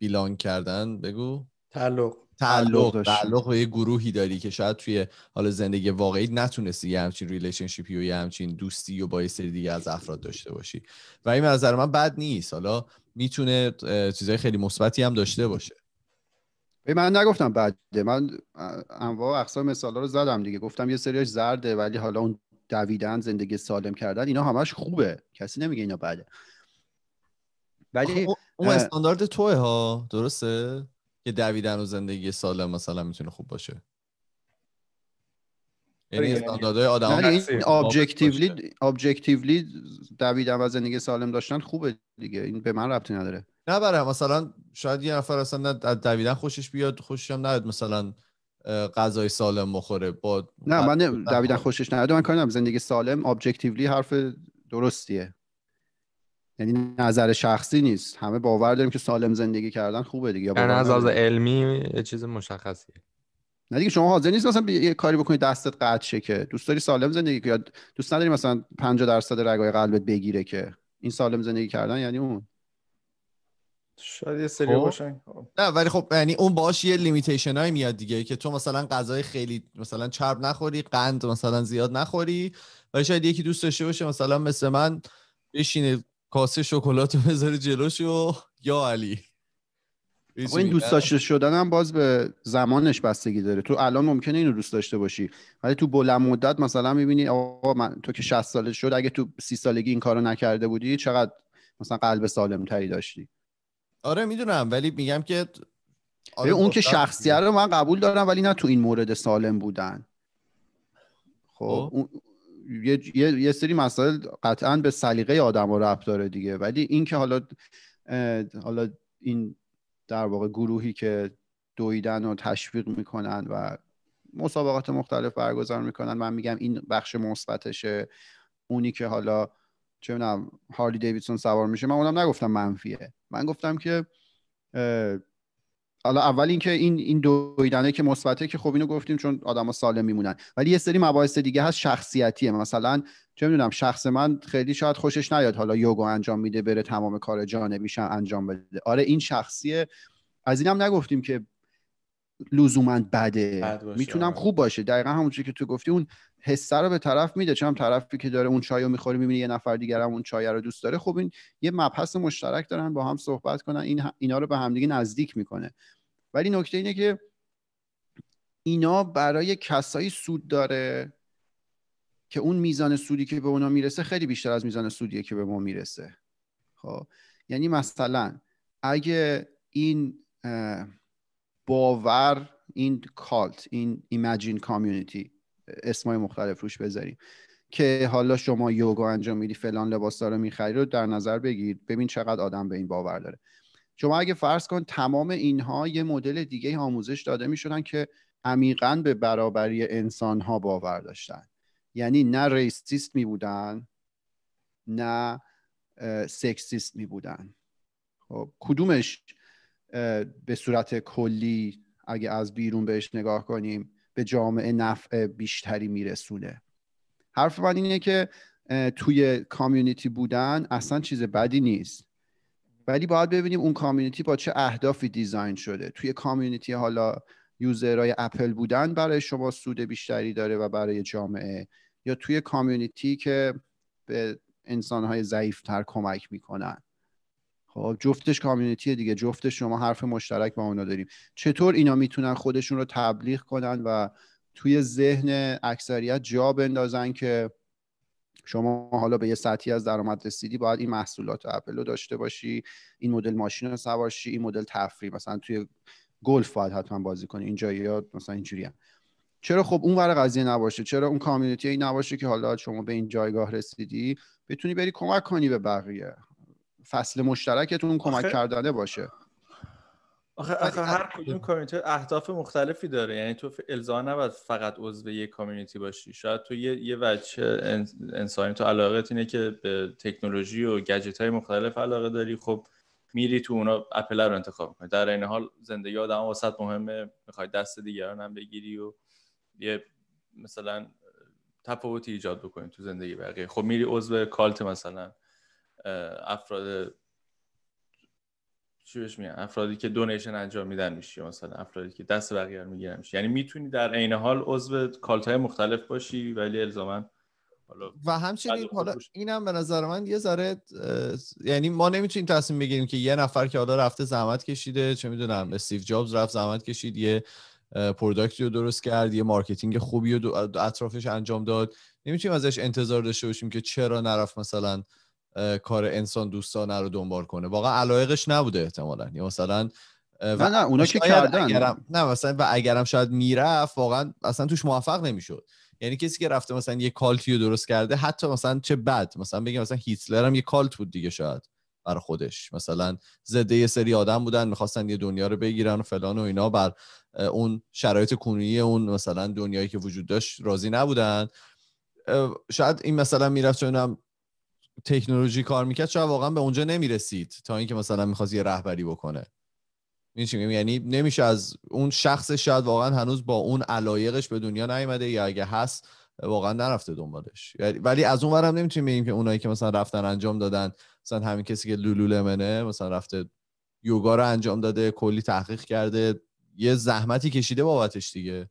بیلانگ کردن بگو تعلق تعلق تعلق به یه گروهی داری که شاید توی حالا زندگی واقعی نتونستی یه همچین ریلیشنشیپی و یه همچین دوستی و با یه سری دیگه از افراد داشته باشی و این نظر من بد نیست حالا میتونه چیزهای خیلی مثبتی هم داشته باشه من نگفتم بده من انواع اقسام مثالا رو زدم دیگه گفتم یه سریاش زرده ولی حالا اون دویدن زندگی سالم کردن اینا همش خوبه کسی نمیگه اینا بده ولی خب، اون استاندارد توه ها درسته که دویدن و زندگی سالم مثلا میتونه خوب باشه یعنی استانداردهای آدم این ابجکتیولی دویدن و زندگی سالم داشتن خوبه دیگه این به من ربطی نداره نه برای مثلا شاید یه نفر اصلا دویدن خوشش بیاد خوشش هم نیاد مثلا غذای سالم بخوره با نه من دویدن خوشش نیاد من کاری زندگی سالم ابجکتیولی حرف درستیه یعنی نظر شخصی نیست همه باور داریم که سالم زندگی کردن خوبه دیگه یعنی از از علمی چیز مشخصیه نه دیگه شما حاضر نیست مثلا یه کاری بکنید دستت قطع شه که دوست داری سالم زندگی که دوست نداری مثلا 50 درصد رگای قلبت بگیره که این سالم زندگی کردن یعنی اون شاید یه سری خب. باشن خب. نه ولی خب یعنی اون باش یه لیمیتیشن های میاد دیگه که تو مثلا غذای خیلی مثلا چرب نخوری قند مثلا زیاد نخوری و شاید یکی دوست داشته باشه مثلا مثل من بشینه کاسه شکلات رو بذاری جلوش و یا علی خب، این دوست داشته شدن هم باز به زمانش بستگی داره تو الان ممکنه اینو دوست داشته باشی ولی تو بلند مدت مثلا میبینی آقا من تو که 60 ساله شد اگه تو سی سالگی این کارو نکرده بودی چقدر مثلا قلب سالم تری داشتی آره میدونم ولی میگم که آره اون که شخصیه رو من قبول دارم ولی نه تو این مورد سالم بودن خب, خب. یه،, یه،, یه سری مسائل قطعا به سلیقه آدم و رب داره دیگه ولی اینکه حالا حالا این در واقع گروهی که دویدن و تشویق میکنن و مسابقات مختلف برگزار میکنن من میگم این بخش مثبتشه اونی که حالا چه میدونم هارلی دیویدسون سوار میشه من اونم نگفتم منفیه من گفتم که حالا اول اینکه این این دویدنه که مثبته که خب اینو گفتیم چون آدما سالم میمونن ولی یه سری مباحث دیگه هست شخصیتیه مثلا چه میدونم شخص من خیلی شاید خوشش نیاد حالا یوگا انجام میده بره تمام کار جانبیشم انجام بده آره این شخصیه از اینم نگفتیم که لزوما بده میتونم آره. خوب باشه دقیقا همونجوری که تو گفتی اون حسه رو به طرف میده چون هم طرفی که داره اون چایو میخوره میبینه یه نفر دیگر هم اون چای رو دوست داره خب این یه مبحث مشترک دارن با هم صحبت کنن این اینا رو به همدیگه نزدیک میکنه ولی نکته اینه که اینا برای کسایی سود داره که اون میزان سودی که به اونا میرسه خیلی بیشتر از میزان سودیه که به ما میرسه خب یعنی مثلا اگه این باور این کالت این ایمجین کامیونیتی اسمای مختلف روش بذاریم که حالا شما یوگا انجام میدی فلان لباس رو میخری رو در نظر بگیر ببین چقدر آدم به این باور داره شما اگه فرض کن تمام اینها یه مدل دیگه آموزش داده میشدن که عمیقا به برابری انسان ها باور داشتن یعنی نه ریسیست می بودن نه سکسیست می بودن خب کدومش به صورت کلی اگه از بیرون بهش نگاه کنیم به جامعه نفع بیشتری میرسونه حرف من اینه که توی کامیونیتی بودن اصلا چیز بدی نیست ولی باید ببینیم اون کامیونیتی با چه اهدافی دیزاین شده توی کامیونیتی حالا یوزرهای اپل بودن برای شما سود بیشتری داره و برای جامعه یا توی کامیونیتی که به انسانهای ضعیفتر کمک میکنن خب جفتش کامیونیتی دیگه جفتش شما حرف مشترک با اونا داریم چطور اینا میتونن خودشون رو تبلیغ کنن و توی ذهن اکثریت جا بندازن که شما حالا به یه سطحی از درآمد رسیدی باید این محصولات اپل رو داشته باشی این مدل ماشین رو سوارشی این مدل تفریح مثلا توی گلف باید حتما بازی کنی اینجا یا مثلا اینجوری هم. چرا خب اون ور قضیه نباشه چرا اون کامیونیتی نباشه که حالا شما به این جایگاه رسیدی بتونی بری کمک کنی به بقیه فصل مشترکتون کمک کردنه باشه آخه, آخه هر کدوم کامیونیتی اهداف مختلفی داره یعنی تو الزام نباید فقط عضو یه کامیونیتی باشی شاید تو یه, یه وجه انسانی تو علاقت اینه که به تکنولوژی و گجت های مختلف علاقه داری خب میری تو اونا اپل رو انتخاب میکنی در این حال زندگی آدم واسط مهمه میخوای دست دیگران هم بگیری و یه مثلا تفاوتی ایجاد بکنی تو زندگی بقیه خب میری عضو کالت مثلا افراد چی بهش میگن افرادی که دونیشن انجام میدن میشی مثلا افرادی که دست بقیه رو میگیرن میشی یعنی میتونی در عین حال عضو کالت های مختلف باشی ولی الزاما و همچنین حالا اینم به نظر من یه ذره یعنی ما نمیتونیم تصمیم بگیریم که یه نفر که حالا رفته زحمت کشیده چه میدونم استیو جابز رفت زحمت کشید یه پروداکتی رو درست کرد یه مارکتینگ خوبی رو اطرافش انجام داد نمیتونیم ازش انتظار داشته باشیم که چرا نرفت مثلا کار انسان دوستانه رو دنبال کنه واقعا علایقش نبوده احتمالا یا مثلا نه نه اونا که کردن نه مثلا و اگرم شاید میرفت واقعا اصلا توش موفق نمیشد یعنی کسی که رفته مثلا یه کالتی رو درست کرده حتی مثلا چه بد مثلا بگیم مثلا هیتلر هم یه کالت بود دیگه شاید بر خودش مثلا زده یه سری آدم بودن میخواستن یه دنیا رو بگیرن و فلان و اینا بر اون شرایط کنونی اون مثلا دنیایی که وجود داشت راضی نبودن شاید این مثلا میرفت چون تکنولوژی کار میکرد شاید واقعا به اونجا نمیرسید تا اینکه مثلا میخواست یه رهبری بکنه یعنی نمیشه از اون شخص شاید واقعا هنوز با اون علایقش به دنیا نیومده یا اگه هست واقعا نرفته دنبالش یعنی- ولی از اون نمیتونیم بگیم که اونایی که مثلا رفتن انجام دادن مثلا همین کسی که منه مثلا رفته یوگا رو انجام داده کلی تحقیق کرده یه زحمتی کشیده بابتش دیگه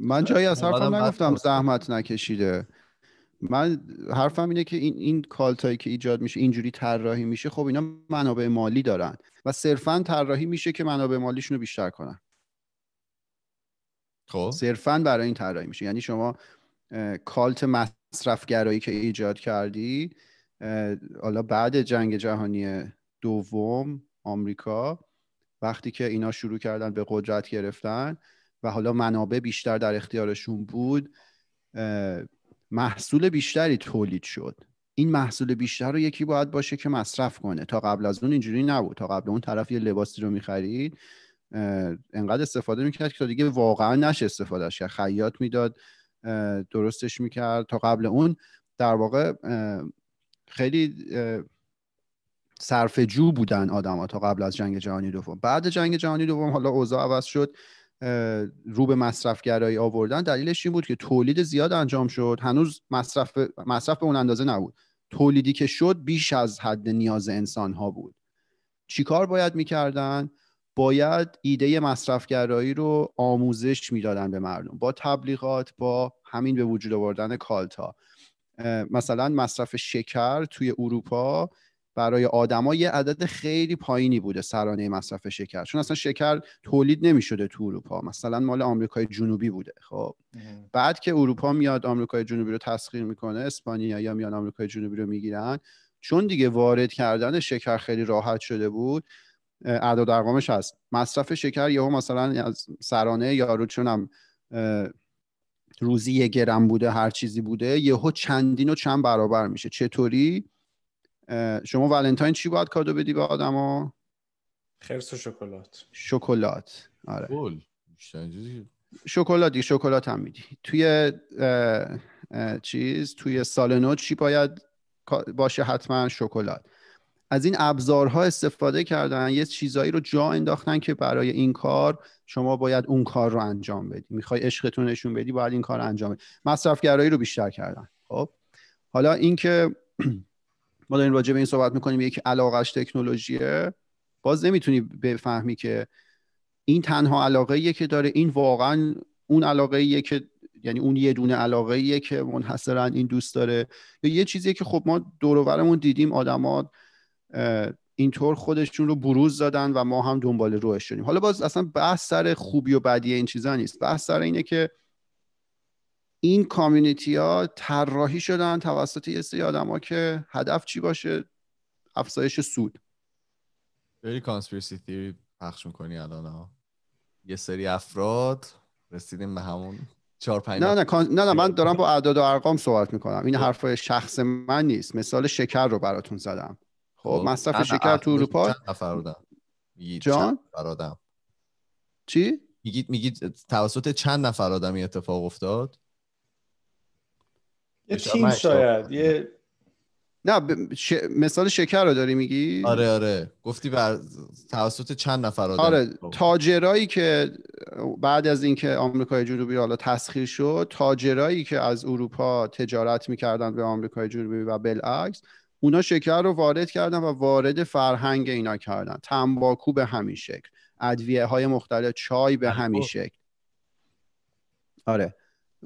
من جایی از حرفم نگفتم زحمت نکشیده من حرفم اینه که این این کالتایی که ایجاد میشه اینجوری طراحی میشه خب اینا منابع مالی دارن و صرفا طراحی میشه که منابع مالیشون رو بیشتر کنن خب صرفا برای این طراحی میشه یعنی شما کالت مصرفگرایی که ایجاد کردی حالا بعد جنگ جهانی دوم آمریکا وقتی که اینا شروع کردن به قدرت گرفتن و حالا منابع بیشتر در اختیارشون بود محصول بیشتری تولید شد این محصول بیشتر رو یکی باید باشه که مصرف کنه تا قبل از اون اینجوری نبود تا قبل اون طرف یه لباسی رو میخرید انقدر استفاده میکرد که تا دیگه واقعا نش استفادهش کرد خیاط میداد درستش میکرد تا قبل اون در واقع خیلی صرف جو بودن آدم ها تا قبل از جنگ جهانی دوم بعد جنگ جهانی دوم حالا اوضاع عوض شد رو به مصرفگرایی آوردن دلیلش این بود که تولید زیاد انجام شد هنوز مصرف مصرف به اون اندازه نبود تولیدی که شد بیش از حد نیاز انسان ها بود چیکار باید میکردن باید ایده مصرفگرایی رو آموزش میدادن به مردم با تبلیغات با همین به وجود آوردن کالتا مثلا مصرف شکر توی اروپا برای آدما یه عدد خیلی پایینی بوده سرانه مصرف شکر چون اصلا شکر تولید نمیشده تو اروپا مثلا مال آمریکای جنوبی بوده خب بعد که اروپا میاد آمریکای جنوبی رو تسخیر میکنه اسپانیا یا میان آمریکای جنوبی رو میگیرن چون دیگه وارد کردن شکر خیلی راحت شده بود عدد ارقامش هست مصرف شکر یهو مثلا از سرانه یارو چونم روزی یه گرم بوده هر چیزی بوده یهو چندین و چند برابر میشه چطوری شما ولنتاین چی باید کادو بدی به آدما خرس و شکلات شکلات آره گل شکلات شکلات هم میدی توی چیز توی سال نو چی باید باشه حتما شکلات از این ابزارها استفاده کردن یه چیزایی رو جا انداختن که برای این کار شما باید اون کار رو انجام بدی میخوای عشقتون نشون بدی باید این کار رو انجام بدی مصرفگرایی رو بیشتر کردن خب حالا اینکه ما داریم راجع به این صحبت میکنیم یک علاقش تکنولوژیه باز نمیتونی بفهمی که این تنها علاقه که داره این واقعا اون علاقه که یعنی اون یه دونه علاقه که منحصرا این دوست داره یا یه چیزیه که خب ما دور دیدیم آدما اینطور خودشون رو بروز دادن و ما هم دنبال روش شدیم حالا باز اصلا بحث سر خوبی و بدی این چیزا نیست بحث سر اینه که این کامیونیتی ها طراحی شدن توسط یه سری ها که هدف چی باشه افزایش سود خیلی کانسپیرسی تیری پخش میکنی الان ها یه سری افراد رسیدیم به همون چهار پنج نه نه نه, من دارم با اعداد و ارقام صحبت میکنم این خب. حرف‌های شخص من نیست مثال شکر رو براتون زدم خب, خب. مصرف شکر تو اروپا چند نفر جان برادم چی میگید میگید توسط چند نفر آدم اتفاق افتاد یه تیم شاید یه نه مثال شکر رو داری میگی آره آره گفتی بر توسط چند نفر آدم آره تاجرایی که بعد از اینکه آمریکای جنوبی حالا تسخیر شد تاجرایی که از اروپا تجارت میکردن به آمریکای جنوبی و بالعکس اونا شکر رو وارد کردن و وارد فرهنگ اینا کردن تنباکو به همین شکل ادویه های مختلف چای به خب. همین شکل آره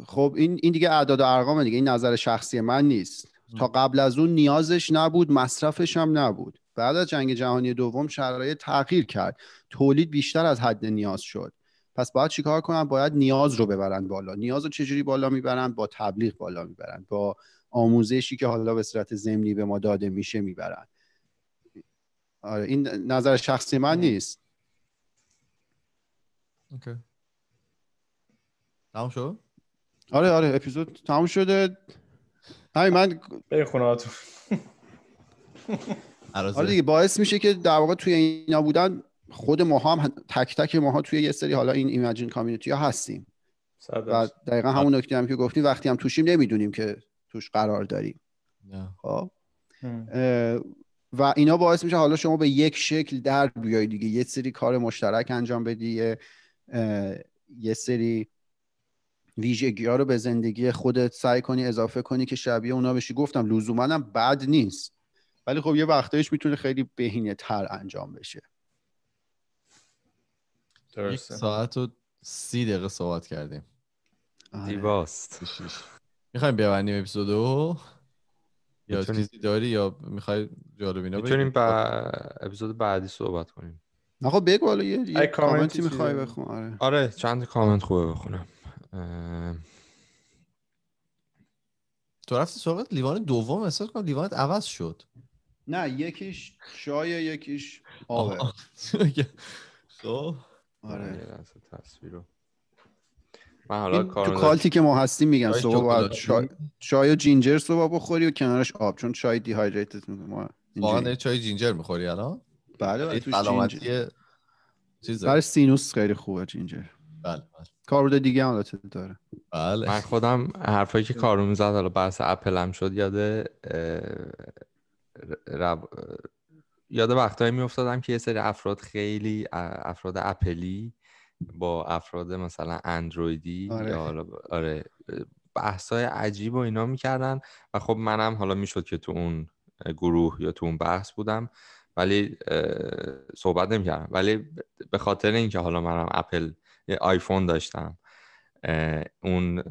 خب این این دیگه اعداد و ارقام دیگه این نظر شخصی من نیست تا قبل از اون نیازش نبود مصرفش هم نبود بعد از جنگ جهانی دوم شرایط تغییر کرد تولید بیشتر از حد نیاز شد پس باید چیکار کنن باید نیاز رو ببرن بالا نیاز رو چجوری بالا میبرن با تبلیغ بالا میبرن با آموزشی که حالا به صورت ضمنی به ما داده میشه میبرن آره این نظر شخصی من نیست اوکی آره آره اپیزود تموم شده همین من بری خونهاتون آره دیگه باعث میشه که در واقع توی اینا بودن خود ما هم تک تک ماها توی یه سری حالا این ایمجین کامیونیتی ها هستیم و دقیقا همون نکته هم که گفتیم وقتی هم توشیم نمیدونیم که توش قرار داریم خب و اینا باعث میشه حالا شما به یک شکل در بیای دیگه یه سری کار مشترک انجام بدی یه سری ویژگی ها رو به زندگی خودت سعی کنی اضافه کنی که شبیه اونا بشی گفتم لزوما هم بد نیست ولی خب یه وقتایش میتونه خیلی بهینه تر انجام بشه درسته. ساعت و سی دقیقه صحبت کردیم دیباست آره. میخوایم ببندیم اپیزودو یا چیزی داری یا میخوای جالب اینا میتونیم با اپیزود بعدی صحبت کنیم نه خب بگو حالا یه, کامنتی میخوای بخونم آره آره چند کامنت خوبه بخونم تو رفتی سراغ لیوان دوم احساس کنم لیوانت عوض شد نه یکیش شایه یکیش آبه خب آره من حالا تو کالتی که ما هستیم میگن صبح باید چای, و جینجر صبح بخوری و کنارش آب چون چای دیهایدریتت میکنه واقعا چای جینجر میخوری الان بله بله توش جینجر برای سینوس خیلی خوبه جینجر بله, بله. دیگه هم البته داره بله من خودم حرفایی که کارو میزد حالا بحث اپل هم شد یاد رب... یاد وقتایی میافتادم که یه سری افراد خیلی افراد اپلی با افراد مثلا اندرویدی آره. یا حالا آره بحثای عجیب و اینا میکردن و خب منم حالا میشد که تو اون گروه یا تو اون بحث بودم ولی صحبت نمیکردم ولی به خاطر اینکه حالا منم اپل آیفون داشتم اون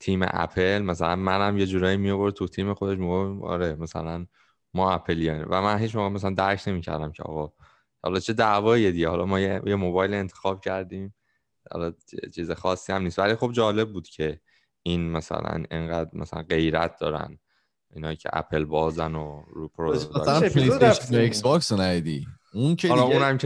تیم اپل مثلا منم یه جورایی می تو تیم خودش میگم آره مثلا ما اپلی و من هیچ موقع مثلا درک نمیکردم که آقا حالا چه دعوایی دیگه حالا ما یه, موبایل انتخاب کردیم حالا چیز خاصی هم نیست ولی خب جالب بود که این مثلا انقدر مثلا غیرت دارن اینایی که اپل بازن و رو پرو مثلا پلی استیشن ایکس باکس رو اون که دیگه اونم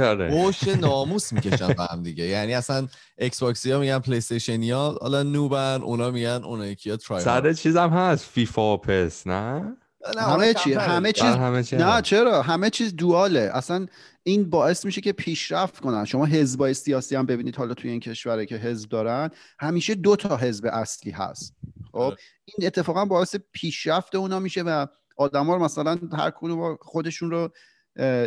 ناموس میکشن به هم دیگه یعنی اصلا اکس باکسی ها میگن پلی ها حالا نوبن اونا میگن اونا یکی ها ترای سر چیزم هست فیفا و پس نه همه, چی... همه چیز نه چرا همه چیز دواله اصلا این باعث میشه که پیشرفت کنن شما حزب سیاسی هم ببینید حالا توی این کشوره که حزب دارن همیشه دو تا حزب اصلی هست خب آره. این اتفاقا باعث پیشرفت اونا میشه و آدما مثلا هر با خودشون رو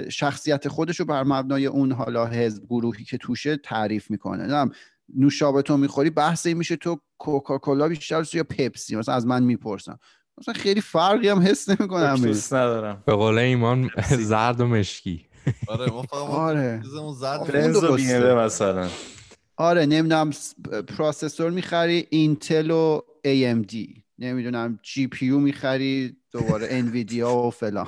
شخصیت خودش رو بر مبنای اون حالا حزب گروهی که توشه تعریف میکنه نم نوشابه تو میخوری بحثی میشه تو کوکاکولا بیشتر یا پپسی مثلا از من میپرسن مثلا خیلی فرقی هم حس نمیکنم ندارم به قول ایمان زرد و مشکی آره ما فقط آره آره, آره، نمیدونم پروسسور میخری اینتل و AMD نمیدونم جی پی یو میخری دوباره انویدیا و فلان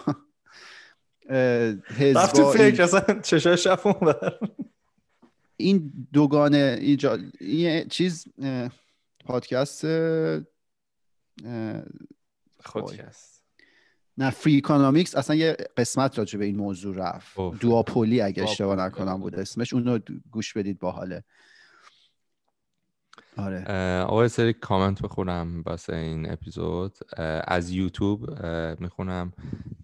فکر این دوگانه اینجا این چیز پادکست خودکست نه فری اکانومیکس اصلا یه قسمت راجع به این موضوع رفت دواپولی اگه اشتباه آره، نکنم بود آره. اسمش اونو گوش بدید حاله آره آقای سری کامنت بخونم بس این اپیزود از یوتیوب میخونم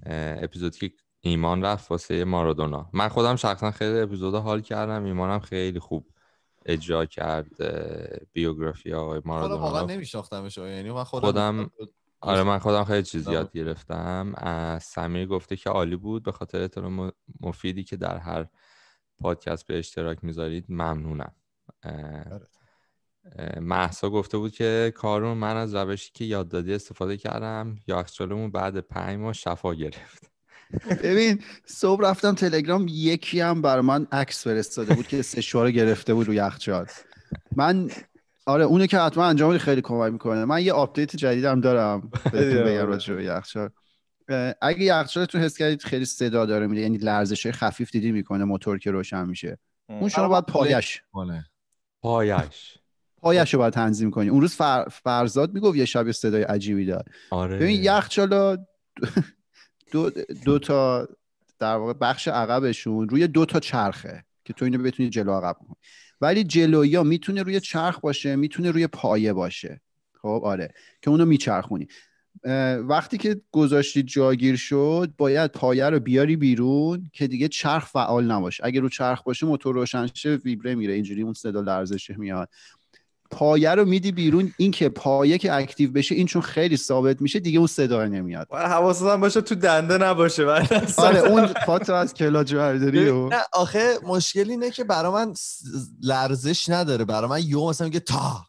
اپیزودی که ایمان رفت واسه مارادونا من خودم شخصا خیلی اپیزود حال کردم ایمانم خیلی خوب اجرا کرد بیوگرافی آقای مارادونا واقعا نمیشناختمش یعنی من خودم, خودم... آره من خودم خیلی چیز یاد گرفتم از سمیر گفته که عالی بود به خاطر اطلاع مفیدی که در هر پادکست به اشتراک میذارید ممنونم آره. محسا گفته بود که کارون من از روشی که یاد استفاده کردم یخچالمون بعد پنج ماه شفا گرفت ببین صبح رفتم تلگرام یکی هم بر من عکس فرستاده بود که رو گرفته بود رو یخچال من آره اونه که حتما انجام خیلی کمک میکنه من یه آپدیت جدیدم دارم بهتون بگم آره. راجع یخچال اگه یخچالتون حس کردید خیلی صدا داره میده یعنی لرزش خفیف دیدی میکنه موتور که روشن میشه اون شما باید پایش پایش پایش رو باید تنظیم کنی اون روز فر... فرزاد میگفت یه شب صدای عجیبی داد آره. ببین یخچالا دو, دو تا در واقع بخش عقبشون روی دو تا چرخه که تو اینو بتونی جلو عقب کنی ولی جلویا ها میتونه روی چرخ باشه میتونه روی پایه باشه خب آره که اونو میچرخونی وقتی که گذاشتی جاگیر شد باید پایه رو بیاری بیرون که دیگه چرخ فعال نباشه اگه رو چرخ باشه موتور روشن شه ویبره میره اینجوری اون صدا لرزش میاد پایه رو میدی بیرون این که پایه که اکتیو بشه این چون خیلی ثابت میشه دیگه اون صدا نمیاد حواست هم باشه تو دنده نباشه آره اون پاتو از کلاج برداری نه آخه مشکل اینه که برا من لرزش نداره برا من یو مثلا میگه تا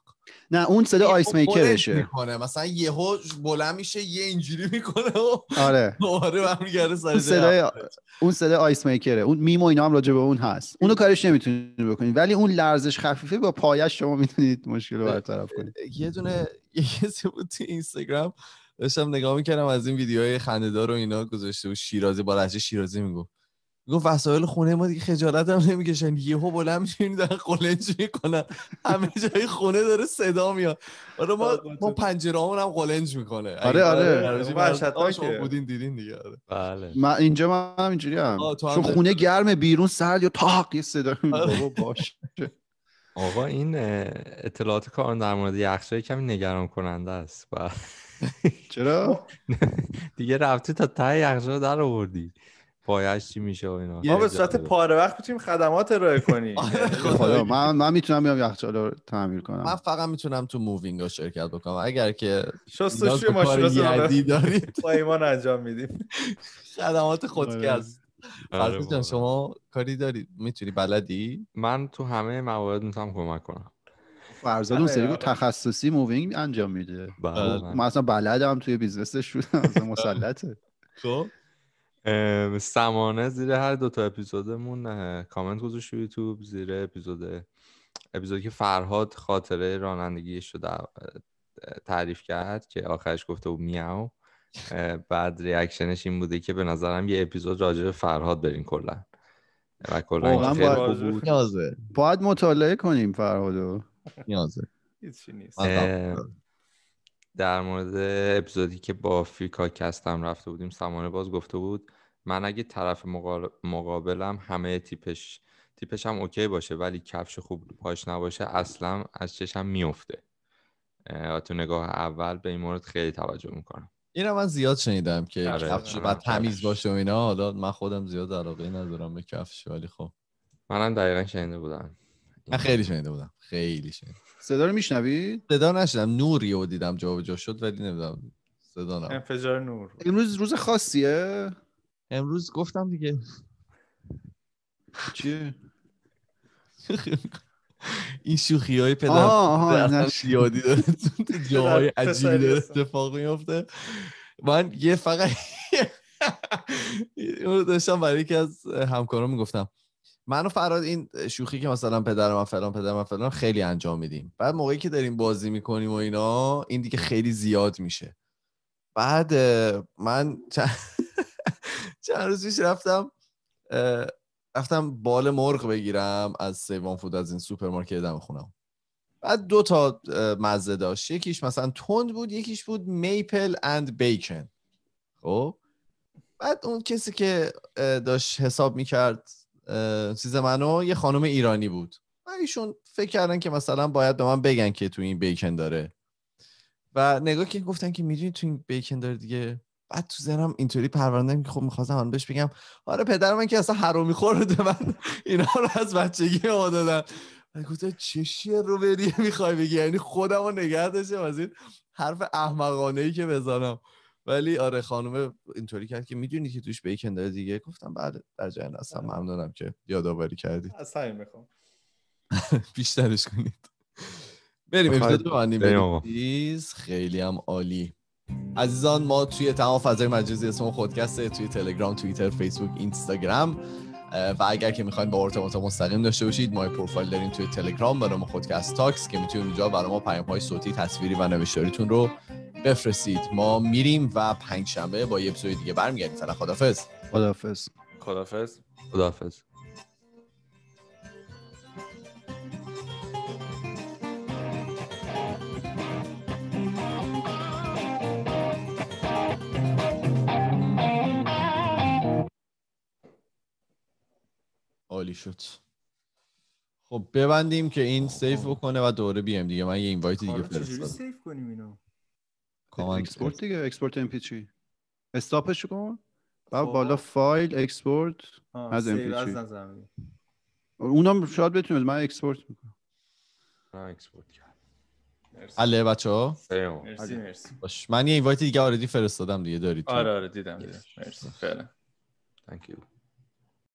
نه اون صدا آیس میکرشه میکنه مثلا یهو بلند میشه یه اینجوری میکنه و آره دوباره برمیگرده سر صدای اون صدا آیس میکره اون میم و اینا هم راجع به اون هست اونو کارش نمیتونید بکنید ولی اون لرزش خفیفه با پایش شما میتونید مشکل رو برطرف کنید یه دونه یه کسی بود تو اینستاگرام داشتم نگاه میکردم از این ویدیوهای خنده‌دار و اینا گذاشته و شیرازی با شیرازی میگفت گفت وسایل خونه ما دیگه خجالت هم نمیکشن یهو بلند شیم در قلنج میکنن همه جای خونه داره صدا میاد آره ما ما پنجرهامون هم قلنج میکنه آره آره, آره،, آره،, آره. بودین دیدین دیگه آره بله من اینجا من هم اینجوری هم چون خونه گرم بیرون سرد یا تاق یه صدا باش باشه آقا این اطلاعات کار در مورد یخچال کمی نگران کننده است چرا دیگه رفتی تا ته یخچال در آوردی پایش چی میشه و اینا ما به صورت پاره وقت میتونیم خدمات ارائه کنیم آره، یعنی خدا من من میتونم میام یخچال رو تعمیر کنم من فقط میتونم تو مووینگ شرکت بکنم اگر که شستشوی ماشین دارید با ایمان انجام میدیم خدمات خودکست آره. آره فرض جان شما کاری دارید میتونی بلدی من تو همه موارد میتونم کمک کنم فرزاد اون سری تخصصی مووینگ انجام میده بله، بله. من اصلا بلدم توی بیزنسش شدم مسلطه خب. سمانه زیر هر دوتا اپیزودمون کامنت گذاشت یوتیوب زیر اپیزود اپیزودی که فرهاد خاطره رانندگیش رو تعریف کرد که آخرش گفته او میاو بعد ریاکشنش این بوده که به نظرم یه اپیزود راجع به فرهاد برین کلا و کلا باید, باید مطالعه کنیم فرهادو نیازه هیچی نیست در مورد اپیزودی که با فیکا کستم رفته بودیم سمانه باز گفته بود من اگه طرف مقابلم همه تیپش تیپش هم اوکی باشه ولی کفش خوب پاش نباشه اصلا از چشم میفته تو نگاه اول به این مورد خیلی توجه میکنم این من زیاد شنیدم که آره. کفش باید تمیز باشه و اینا حالا من خودم زیاد علاقه ندارم به کفش ولی خب منم دقیقا شنیده بودم من خیلی شنیده بودم خیلی شنیده صدا رو میشنوی؟ صدا نشدم نوری رو دیدم جا شد ولی نمیدونم صدا نم. انفجار نور امروز روز خاصیه امروز گفتم دیگه چیه این شوخی های پدر یادی داره جاهای عجیبی داره اتفاق میفته من یه فقط داشتم برای یکی از همکاران میگفتم منو فراد این شوخی که مثلا پدر من فلان پدر من فلان خیلی انجام میدیم بعد موقعی که داریم بازی میکنیم و اینا این دیگه خیلی زیاد میشه بعد من چند, چند روز پیش رفتم رفتم بال مرغ بگیرم از سیوان فود از این سوپرمارکت دم خونم بعد دو تا مزه داشت یکیش مثلا تند بود یکیش بود میپل اند بیکن خب بعد اون کسی که داشت حساب میکرد چیز منو یه خانم ایرانی بود و ایشون فکر کردن که مثلا باید به من بگن که تو این بیکن داره و نگاه که گفتن که میدونی تو این بیکن داره دیگه بعد تو زنم اینطوری پروندم که خب میخواستم من بهش بگم آره پدر من که اصلا حرومی خورده من اینا رو از بچگی ما دادن من گفتم رو بریه میخوای بگی یعنی خودم رو نگه داشتم از این حرف احمقانه ای که بزنم ولی آره خانم اینطوری کرد که میدونی که توش بیکن داره دیگه گفتم بعد بله، در جریان هستم آره. ممنونم که یادآوری کردی از میخوام بیشترش کنید بریم ببندیم خیلی هم عالی عزیزان ما توی تمام فضای مجازی اسم خودکست توی تلگرام توییتر فیسبوک اینستاگرام و اگر که میخواین با ارتباط مستقیم داشته باشید ما پروفایل داریم توی تلگرام برای ما خودکست تاکس که میتونید اونجا برای ما پیام های صوتی تصویری و نوشتاریتون رو بفرستید ما میریم و پنج شنبه با یه اپیزود دیگه برمیگردیم سلام خدافظ خدافظ خدافظ خدافظ عالی شد خب ببندیم که این سیف بکنه و دوره بیم دیگه من یه اینوایت دیگه آره، فرستادم سیف کنیم اینو کامند اکسپورت دیگه اکسپورت ام پی چی؟ استاپش کن بعد خب. بالا فایل اکسپورت از ام پی چی اونم شاید بتونید من اکسپورت میکنم من اکسپورت کردم مرسی بچه ها مرسی مرسی باش من یه وایتی دیگه آردی فرستادم دیگه دارید آره آره دیدم دیدم مرسی فعلا Thank